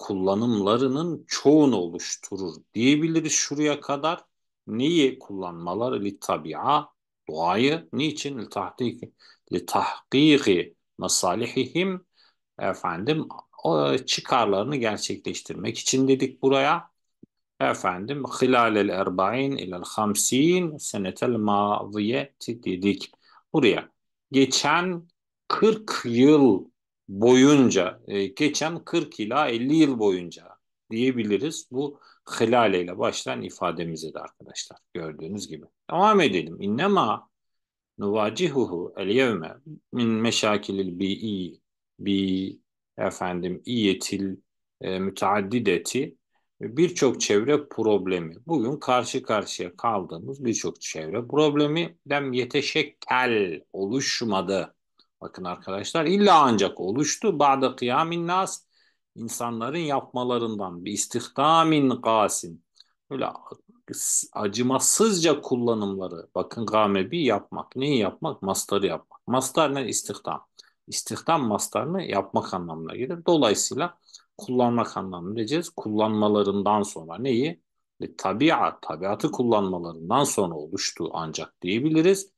kullanımlarının çoğunu oluşturur diyebiliriz şuraya kadar. Neyi kullanmaları? Littabi'a, doğayı Niçin? Litahdiki, tahkiki masalihihim efendim o çıkarlarını gerçekleştirmek için dedik buraya. Efendim hilalel erba'in ilel hamsin senetel maziyeti dedik. Buraya geçen 40 yıl boyunca e, geçen 40 ila 50 yıl boyunca diyebiliriz. Bu hilale ile başlayan ifademizi de arkadaşlar gördüğünüz gibi. Devam edelim. İnnema nuvacihuhu el yevme min meşakilil bi'i bi efendim iyetil e, müteaddideti birçok çevre problemi. Bugün karşı karşıya kaldığımız birçok çevre problemi dem yeteşekkel oluşmadı Bakın arkadaşlar illa ancak oluştu. Ba'da kıyamin nas insanların yapmalarından bir istihdamin gasin. Böyle acımasızca kullanımları. Bakın gamebi yapmak. Neyi yapmak? Mastarı yapmak. Mastar ne? İstihdam. İstihdam mastarını yapmak anlamına gelir. Dolayısıyla kullanmak anlamına geleceğiz. Kullanmalarından sonra neyi? E, tabiat, tabiatı kullanmalarından sonra oluştu ancak diyebiliriz.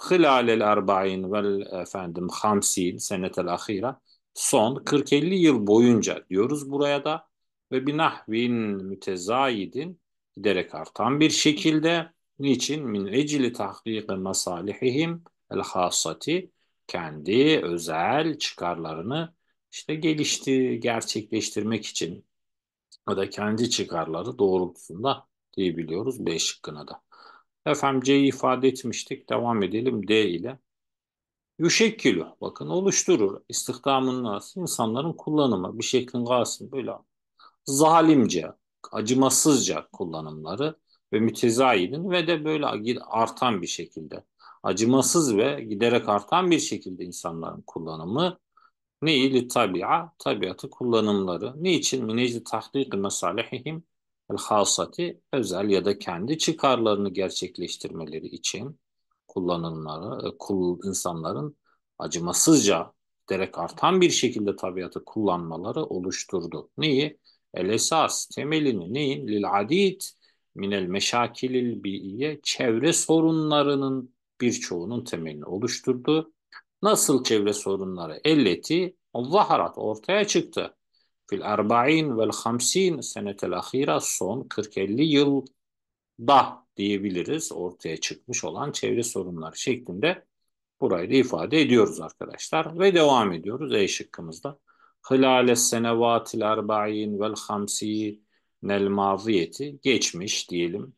خلال الأربعين vel efendim hamsin senetel ahira son 40-50 yıl boyunca diyoruz buraya da ve binahvin mütezayidin giderek artan bir şekilde niçin min ecli tahkiki masalihihim el hasati kendi özel çıkarlarını işte gelişti gerçekleştirmek için o da kendi çıkarları doğrultusunda diyebiliyoruz B şıkkına da. Efendim C'yi ifade etmiştik. Devam edelim D ile. Yüşekkilu. Bakın oluşturur. İstihdamın nasıl? insanların kullanımı. Bir şeklin gasın böyle zalimce, acımasızca kullanımları ve mütezayidin ve de böyle artan bir şekilde acımasız ve giderek artan bir şekilde insanların kullanımı neyi li tabi'a tabiatı kullanımları niçin minecli tahdiki mesalihihim hasati özel ya da kendi çıkarlarını gerçekleştirmeleri için kullanımları, e, kul, insanların acımasızca giderek artan bir şekilde tabiatı kullanmaları oluşturdu. Neyi? El esas, temelini neyin? Lil adid minel meşakilil bi'ye çevre sorunlarının birçoğunun temelini oluşturdu. Nasıl çevre sorunları? Elleti zaharat ortaya çıktı fil arba'in vel hamsin senetel ahira son 40-50 yılda diyebiliriz ortaya çıkmış olan çevre sorunları şeklinde burayı da ifade ediyoruz arkadaşlar. Ve devam ediyoruz E şıkkımızda. Hilale senevatil ve 50 nel maziyeti geçmiş diyelim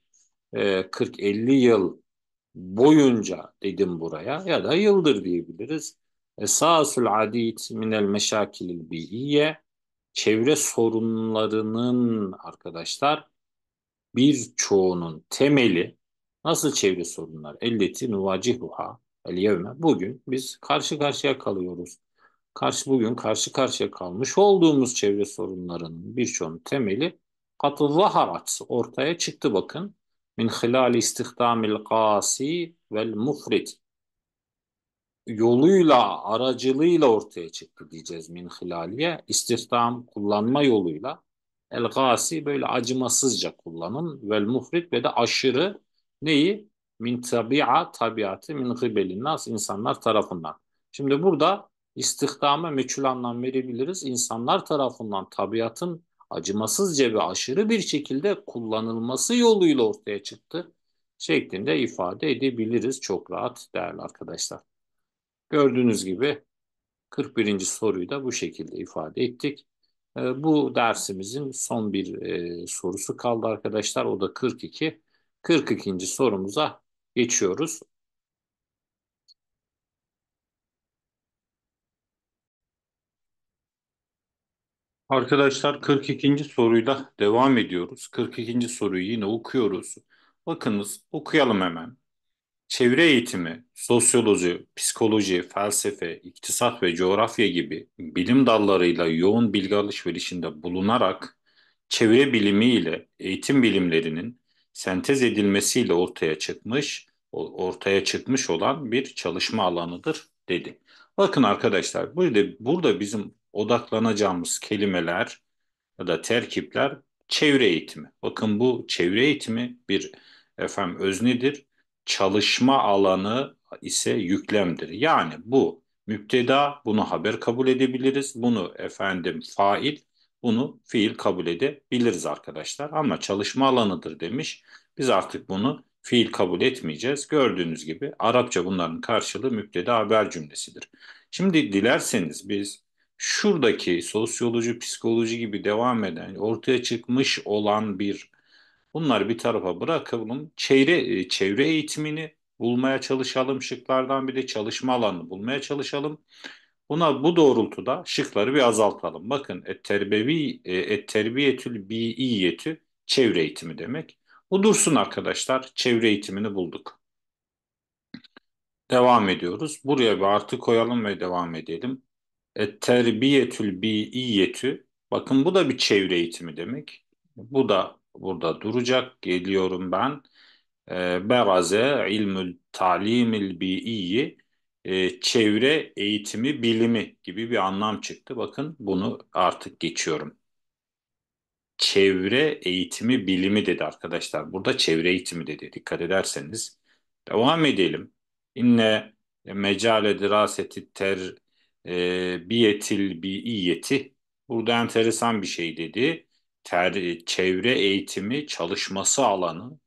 40-50 e, yıl boyunca dedim buraya ya da yıldır diyebiliriz. Esasül adit minel meşakilil bi'iyye çevre sorunlarının arkadaşlar birçoğunun temeli nasıl çevre sorunlar? Elleti nuvacihuha el yevme. Bugün biz karşı karşıya kalıyoruz. Karşı bugün karşı karşıya kalmış olduğumuz çevre sorunlarının birçoğunun temeli katı zaharat ortaya çıktı bakın. Min hilal istihdamil gasi vel muhrit yoluyla, aracılığıyla ortaya çıktı diyeceğiz min hilaliye. İstihdam kullanma yoluyla el gasi böyle acımasızca kullanın vel muhrik ve de aşırı neyi? Min tabi'a tabiatı min gıbelin nas insanlar tarafından. Şimdi burada istihdama meçhul anlam verebiliriz. İnsanlar tarafından tabiatın acımasızca ve aşırı bir şekilde kullanılması yoluyla ortaya çıktı şeklinde ifade edebiliriz çok rahat değerli arkadaşlar. Gördüğünüz gibi 41. soruyu da bu şekilde ifade ettik. Ee, bu dersimizin son bir e, sorusu kaldı arkadaşlar. O da 42. 42. sorumuza geçiyoruz. Arkadaşlar 42. soruyla devam ediyoruz. 42. soruyu yine okuyoruz. Bakınız okuyalım hemen çevre eğitimi, sosyoloji, psikoloji, felsefe, iktisat ve coğrafya gibi bilim dallarıyla yoğun bilgi alışverişinde bulunarak çevre bilimi ile eğitim bilimlerinin sentez edilmesiyle ortaya çıkmış ortaya çıkmış olan bir çalışma alanıdır dedi. Bakın arkadaşlar burada burada bizim odaklanacağımız kelimeler ya da terkipler çevre eğitimi. Bakın bu çevre eğitimi bir efendim öznedir çalışma alanı ise yüklemdir. Yani bu müpteda bunu haber kabul edebiliriz. Bunu efendim fail, bunu fiil kabul edebiliriz arkadaşlar. Ama çalışma alanıdır demiş. Biz artık bunu fiil kabul etmeyeceğiz. Gördüğünüz gibi Arapça bunların karşılığı müpteda haber cümlesidir. Şimdi dilerseniz biz şuradaki sosyoloji, psikoloji gibi devam eden, ortaya çıkmış olan bir Bunları bir tarafa bırakalım. Çevre, e, çevre eğitimini bulmaya çalışalım. Şıklardan biri çalışma alanını bulmaya çalışalım. Buna bu doğrultuda şıkları bir azaltalım. Bakın et terbiyevi e, et terbiyetül biiyetü çevre eğitimi demek. Bu dursun arkadaşlar. Çevre eğitimini bulduk. Devam ediyoruz. Buraya bir artı koyalım ve devam edelim. Et terbiyetül biiyetü. Bakın bu da bir çevre eğitimi demek. Bu da burada duracak. Geliyorum ben. E, ilmül talimil bi'iyyi e, çevre eğitimi bilimi gibi bir anlam çıktı. Bakın bunu artık geçiyorum. Çevre eğitimi bilimi dedi arkadaşlar. Burada çevre eğitimi dedi. Dikkat ederseniz. Devam edelim. İnne mecale diraseti ter e, biyetil biiyeti. Burada enteresan bir şey dedi ter, çevre eğitimi çalışması alanı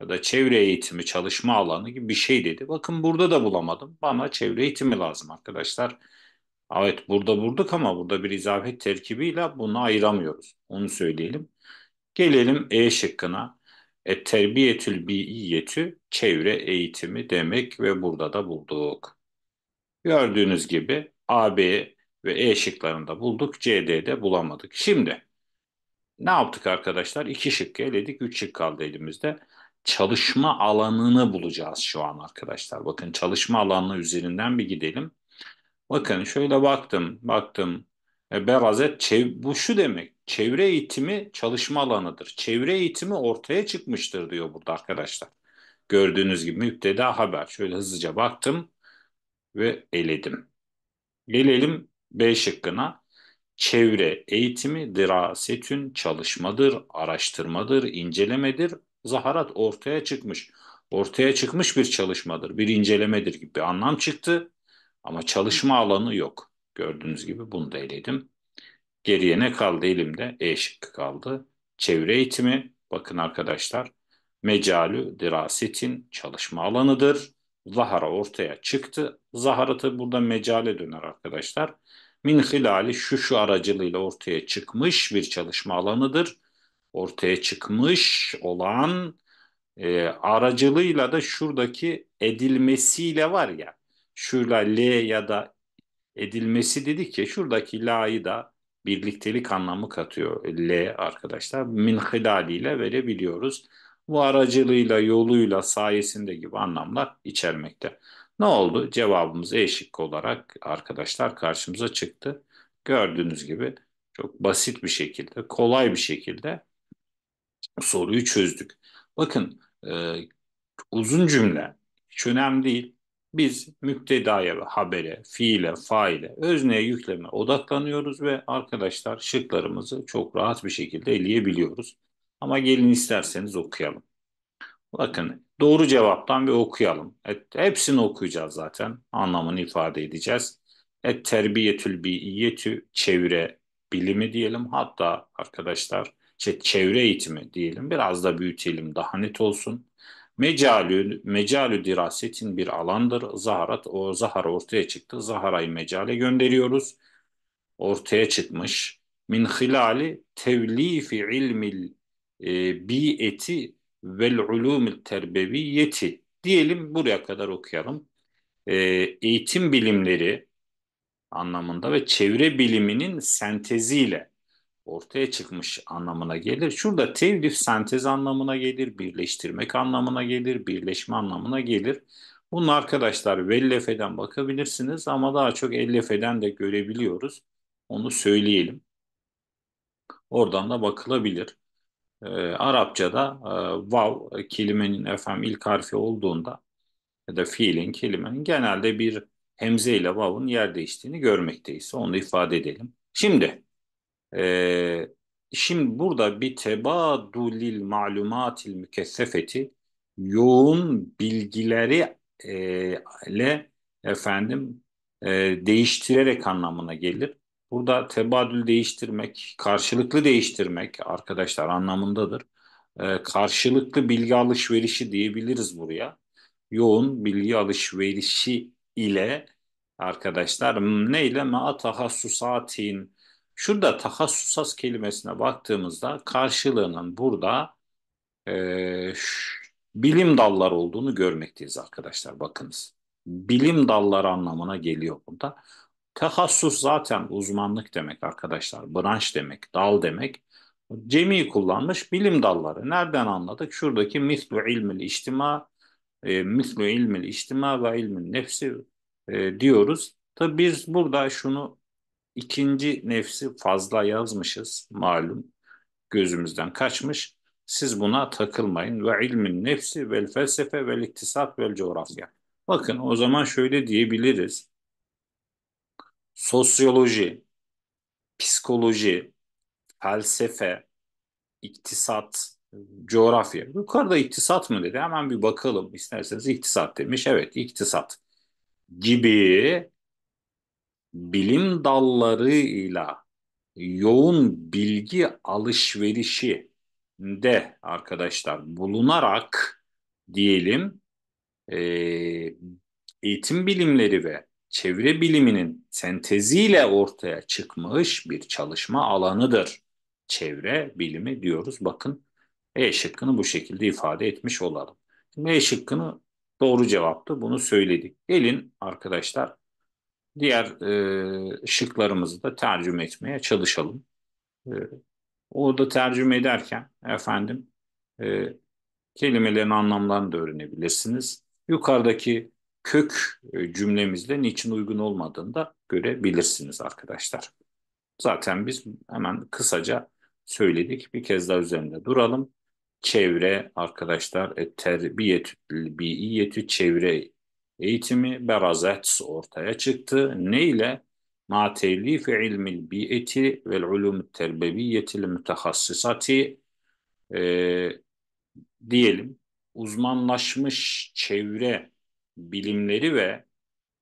ya da çevre eğitimi çalışma alanı gibi bir şey dedi. Bakın burada da bulamadım. Bana çevre eğitimi lazım arkadaşlar. Evet burada bulduk ama burada bir izafet terkibiyle bunu ayıramıyoruz. Onu söyleyelim. Gelelim E şıkkına. E, terbiyetül biiyetü çevre eğitimi demek ve burada da bulduk. Gördüğünüz gibi A, B ve E şıklarında bulduk. C'de de bulamadık. Şimdi ne yaptık arkadaşlar? İki şıkkı eledik, üç şık kaldı elimizde. Çalışma alanını bulacağız şu an arkadaşlar. Bakın çalışma alanı üzerinden bir gidelim. Bakın şöyle baktım, baktım. E, berazet çev bu şu demek. Çevre eğitimi çalışma alanıdır. Çevre eğitimi ortaya çıkmıştır diyor burada arkadaşlar. Gördüğünüz gibi müpteda haber. Şöyle hızlıca baktım ve eledim. Gelelim B şıkkına çevre eğitimi dirasetün çalışmadır, araştırmadır, incelemedir. Zaharat ortaya çıkmış. Ortaya çıkmış bir çalışmadır, bir incelemedir gibi bir anlam çıktı. Ama çalışma alanı yok. Gördüğünüz gibi bunu da eledim. Geriye ne kaldı elimde? E şıkkı kaldı. Çevre eğitimi, bakın arkadaşlar, mecalü dirasetin çalışma alanıdır. Zahara ortaya çıktı. Zaharatı burada mecale döner arkadaşlar min hilali şu şu aracılığıyla ortaya çıkmış bir çalışma alanıdır. Ortaya çıkmış olan e, aracılığıyla da şuradaki edilmesiyle var ya, şurada L ya da edilmesi dedik ya, şuradaki la'yı da birliktelik anlamı katıyor L arkadaşlar. Min hilaliyle verebiliyoruz. Bu aracılığıyla, yoluyla, sayesinde gibi anlamlar içermekte. Ne oldu? Cevabımız E şıkkı olarak arkadaşlar karşımıza çıktı. Gördüğünüz gibi çok basit bir şekilde, kolay bir şekilde soruyu çözdük. Bakın e, uzun cümle hiç önemli değil. Biz müptedaya ve habere, fiile, faile, özneye yükleme odaklanıyoruz ve arkadaşlar şıklarımızı çok rahat bir şekilde eleyebiliyoruz. Ama gelin isterseniz okuyalım. Bakın doğru cevaptan bir okuyalım. Et, hepsini okuyacağız zaten. Anlamını ifade edeceğiz. Et terbiyetül biyyetü çevre bilimi diyelim. Hatta arkadaşlar işte çevre eğitimi diyelim. Biraz da büyütelim daha net olsun. Mecalü, mecalü dirasetin bir alandır. Zaharat, o zahar ortaya çıktı. Zaharayı mecale gönderiyoruz. Ortaya çıkmış. Min hilali tevlifi ilmil e, bi'eti vel ulumul terbeviyeti diyelim buraya kadar okuyalım. E, eğitim bilimleri anlamında ve çevre biliminin senteziyle ortaya çıkmış anlamına gelir. Şurada tevlif sentez anlamına gelir, birleştirmek anlamına gelir, birleşme anlamına gelir. Bunun arkadaşlar vellefeden bakabilirsiniz ama daha çok ellefeden de görebiliyoruz. Onu söyleyelim. Oradan da bakılabilir e, Arapçada e, vav kelimenin efendim ilk harfi olduğunda ya da fiilin kelimenin genelde bir hemze ile vav'ın yer değiştiğini görmekteyiz. Onu ifade edelim. Şimdi e, şimdi burada bir tebadulil malumatil mükessefeti yoğun bilgileri e, ile efendim e, değiştirerek anlamına gelir. Burada tebadül değiştirmek, karşılıklı değiştirmek arkadaşlar anlamındadır. E, karşılıklı bilgi alışverişi diyebiliriz buraya. Yoğun bilgi alışverişi ile arkadaşlar neyle ma tahassusatin şurada tahassusas kelimesine baktığımızda karşılığının burada e, bilim dalları olduğunu görmekteyiz arkadaşlar bakınız. Bilim dalları anlamına geliyor burada. Tahassus zaten uzmanlık demek arkadaşlar. Branş demek, dal demek. Cemi kullanmış bilim dalları. Nereden anladık? Şuradaki mislu ilmil içtima, e, mislu ilmil içtima ve ilmin nefsi e, diyoruz. Tabi biz burada şunu ikinci nefsi fazla yazmışız malum gözümüzden kaçmış. Siz buna takılmayın. Ve ilmin nefsi vel felsefe vel iktisat vel coğrafya. Bakın o zaman şöyle diyebiliriz sosyoloji, psikoloji, felsefe, iktisat, coğrafya. Yukarıda iktisat mı dedi. Hemen bir bakalım isterseniz iktisat demiş. Evet iktisat gibi bilim dallarıyla yoğun bilgi alışverişi de arkadaşlar bulunarak diyelim e, eğitim bilimleri ve çevre biliminin senteziyle ortaya çıkmış bir çalışma alanıdır. Çevre bilimi diyoruz. Bakın E şıkkını bu şekilde ifade etmiş olalım. Şimdi E şıkkını doğru cevaptı. Bunu söyledik. Gelin arkadaşlar diğer e, şıklarımızı da tercüme etmeye çalışalım. E, o tercüme ederken efendim e, kelimelerin anlamlarını da öğrenebilirsiniz. Yukarıdaki kök e, cümlemizle niçin uygun olmadığını da görebilirsiniz arkadaşlar. Zaten biz hemen kısaca söyledik. Bir kez daha üzerinde duralım. Çevre arkadaşlar e, terbiyetü biyiyetü çevre eğitimi berazet ortaya çıktı. Ne ile? Ma telifi ilmil biyeti ve ulum terbeviyetil mütehassisati e, diyelim uzmanlaşmış çevre bilimleri ve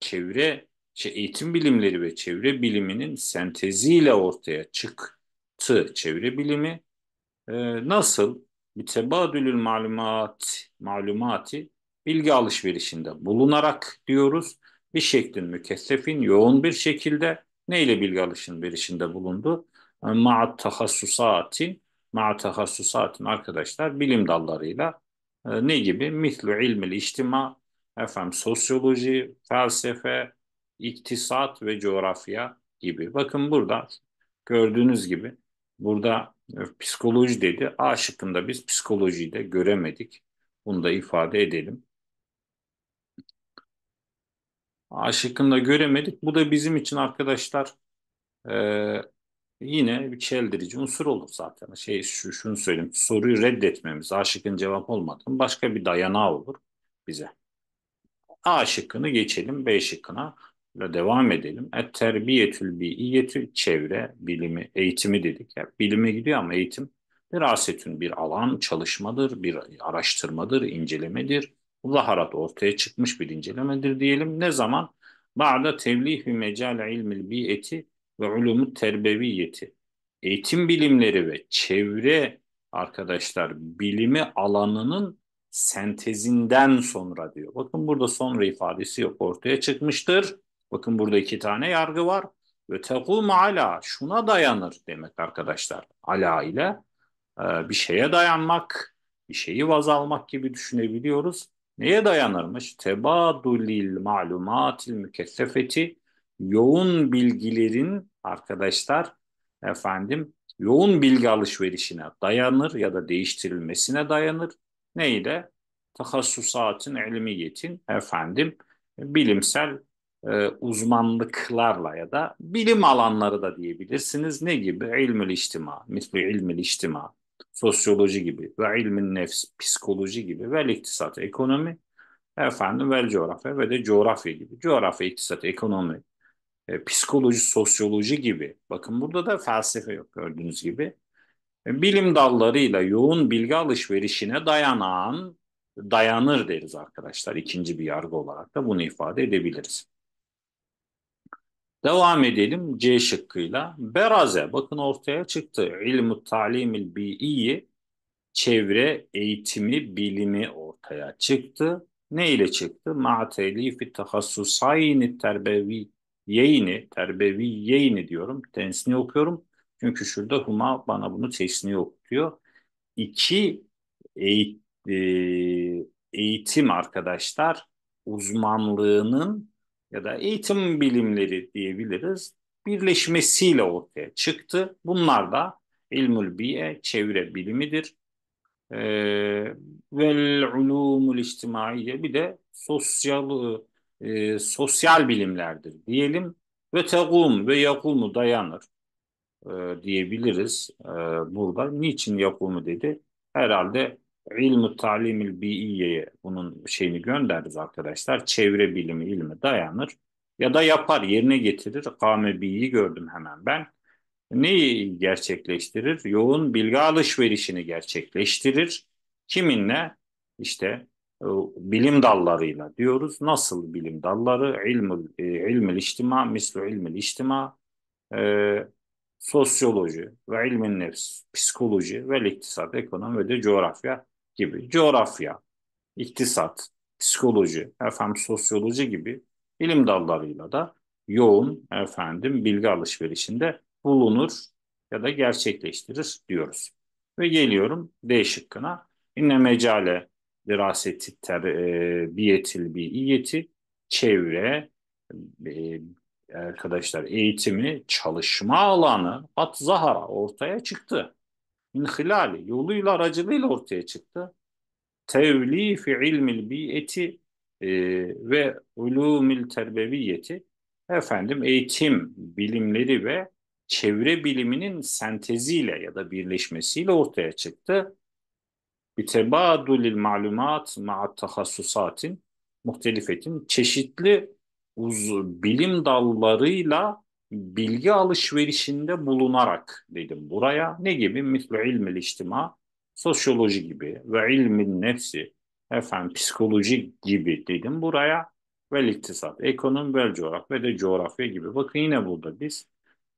çevre şey, eğitim bilimleri ve çevre biliminin senteziyle ortaya çıktı çevre bilimi. E, nasıl? Bitebadülül malumat, malumati bilgi alışverişinde bulunarak diyoruz. Bir şeklin mükessefin yoğun bir şekilde neyle bilgi alışverişinde bulundu? Ee, ma'at tahassusatin, ma'at tahassusatin arkadaşlar bilim dallarıyla ee, ne gibi? Mislu ilmil içtima, efendim sosyoloji, felsefe, iktisat ve coğrafya gibi. Bakın burada gördüğünüz gibi burada e, psikoloji dedi. A şıkkında biz psikolojiyi de göremedik. Bunu da ifade edelim. A şıkkında göremedik. Bu da bizim için arkadaşlar e, yine bir çeldirici unsur olur zaten. Şey şu, şunu söyleyeyim. Soruyu reddetmemiz A şıkkın cevap olmadan başka bir dayanağı olur bize. A şıkkını geçelim B şıkkına ile devam edelim. Et terbiyetül biiyetü çevre bilimi, eğitimi dedik. Yani bilime gidiyor ama eğitim virasetün bir alan, çalışmadır, bir araştırmadır, incelemedir. Zaharat ortaya çıkmış bir incelemedir diyelim. Ne zaman? Ba'da tevlihi mecal ilmil biyeti ve ulumu terbeviyeti. Eğitim bilimleri ve çevre arkadaşlar bilimi alanının sentezinden sonra diyor. Bakın burada sonra ifadesi yok ortaya çıkmıştır. Bakın burada iki tane yargı var. Ve tekum ala şuna dayanır demek arkadaşlar. Ala ile e, bir şeye dayanmak, bir şeyi vaz almak gibi düşünebiliyoruz. Neye dayanırmış? Tebadulil malumatil mükessefeti yoğun bilgilerin arkadaşlar efendim yoğun bilgi alışverişine dayanır ya da değiştirilmesine dayanır neyle? Tahassusatın, ilmiyetin, efendim, bilimsel e, uzmanlıklarla ya da bilim alanları da diyebilirsiniz. Ne gibi? İlmül içtima, misli ilmül içtima, sosyoloji gibi ve ilmin nefs, psikoloji gibi ve iktisat, ekonomi, efendim ve coğrafya ve de coğrafya gibi. Coğrafya, iktisat, ekonomi, e, psikoloji, sosyoloji gibi. Bakın burada da felsefe yok gördüğünüz gibi bilim dallarıyla yoğun bilgi alışverişine dayanan dayanır deriz arkadaşlar. İkinci bir yargı olarak da bunu ifade edebiliriz. Devam edelim C şıkkıyla. Beraze bakın ortaya çıktı. İlmu talimil bi'yi çevre eğitimi bilimi ortaya çıktı. Ne ile çıktı? Ma telifi tahassusayni terbevi yeyni, terbevi yeyni diyorum. Tensini okuyorum. Çünkü şurada Huma bana bunu tesni yok diyor. İki eğit, e, eğitim arkadaşlar uzmanlığının ya da eğitim bilimleri diyebiliriz birleşmesiyle ortaya çıktı. Bunlar da ilmül bi'e çevre bilimidir. Ee, vel ulumul içtimaiye bir de sosyal e, sosyal bilimlerdir diyelim. Ve tegum ve yakumu dayanır. E, diyebiliriz e, burada. Niçin yapımı dedi? Herhalde ilmi talimil bi'iye'ye bunun şeyini göndeririz arkadaşlar. Çevre bilimi ilmi dayanır ya da yapar yerine getirir. Kame bi'yi gördüm hemen ben. Neyi gerçekleştirir? Yoğun bilgi alışverişini gerçekleştirir. Kiminle? İşte e, bilim dallarıyla diyoruz. Nasıl bilim dalları? İlmül, e, ilmül iştima, mislu ilmül iştima, e, sosyoloji ve ilmin nefs, psikoloji ve iktisat, ekonomi ve de coğrafya gibi. Coğrafya, iktisat, psikoloji, efendim sosyoloji gibi ilim dallarıyla da yoğun efendim bilgi alışverişinde bulunur ya da gerçekleştirir diyoruz. Ve geliyorum D şıkkına. İnne mecale diraseti terbiyetil e, bir iyeti çevre e, arkadaşlar eğitimi çalışma alanı at zahara ortaya çıktı. İnhilali yoluyla aracılığıyla ortaya çıktı. Tevlifi ilmil biyeti e, ve ulumil terbeviyeti efendim eğitim bilimleri ve çevre biliminin senteziyle ya da birleşmesiyle ortaya çıktı. Bitebadulil malumat ma'at tahassusatin muhtelifetin çeşitli uz, bilim dallarıyla bilgi alışverişinde bulunarak dedim buraya. Ne gibi? Mislu ilmil içtima, sosyoloji gibi ve ilmin nefsi, efendim psikoloji gibi dedim buraya. Ve iktisat, ekonomi ve coğrafya ve de coğrafya gibi. Bakın yine burada biz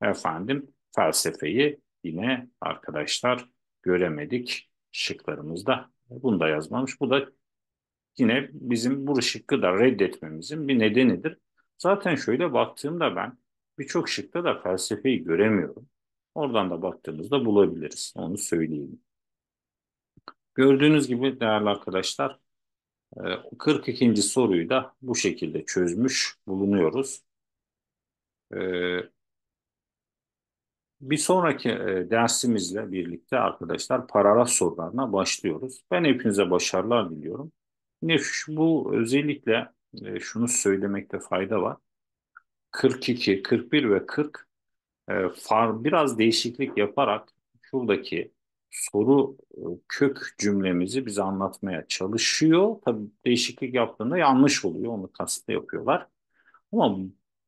efendim felsefeyi yine arkadaşlar göremedik şıklarımızda. Bunu da yazmamış. Bu da yine bizim bu şıkkı da reddetmemizin bir nedenidir. Zaten şöyle baktığımda ben birçok şıkta da felsefeyi göremiyorum. Oradan da baktığımızda bulabiliriz. Onu söyleyeyim. Gördüğünüz gibi değerli arkadaşlar 42. E, soruyu da bu şekilde çözmüş bulunuyoruz. E, bir sonraki e, dersimizle birlikte arkadaşlar paragraf sorularına başlıyoruz. Ben hepinize başarılar diliyorum. Yine bu özellikle e, şunu söylemekte fayda var. 42, 41 ve 40 e, far, biraz değişiklik yaparak şuradaki soru e, kök cümlemizi bize anlatmaya çalışıyor. Tabii değişiklik yaptığında yanlış oluyor. Onu kastı yapıyorlar. Ama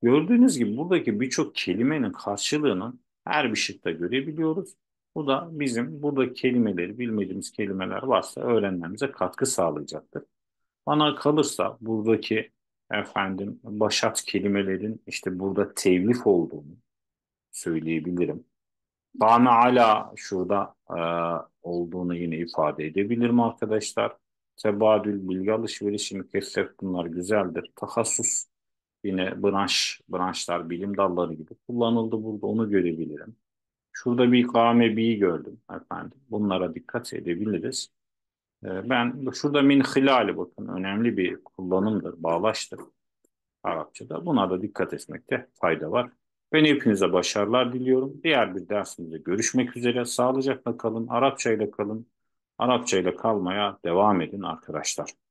gördüğünüz gibi buradaki birçok kelimenin karşılığının her bir şıkta görebiliyoruz. Bu da bizim burada kelimeleri, bilmediğimiz kelimeler varsa öğrenmemize katkı sağlayacaktır. Bana kalırsa buradaki efendim başat kelimelerin işte burada tevlif olduğunu söyleyebilirim. Bana hala şurada e, olduğunu yine ifade edebilirim arkadaşlar. Tebadül bilgi alışverişi mükessef bunlar güzeldir. Tahassus yine branş, branşlar, bilim dalları gibi kullanıldı burada onu görebilirim. Şurada bir KMB'yi gördüm efendim. Bunlara dikkat edebiliriz. Ee, ben şurada min hilali bakın önemli bir kullanımdır, bağlaçtır Arapçada. Buna da dikkat etmekte fayda var. Ben hepinize başarılar diliyorum. Diğer bir dersimizde görüşmek üzere. Sağlıcakla kalın, Arapçayla kalın. Arapçayla kalmaya devam edin arkadaşlar.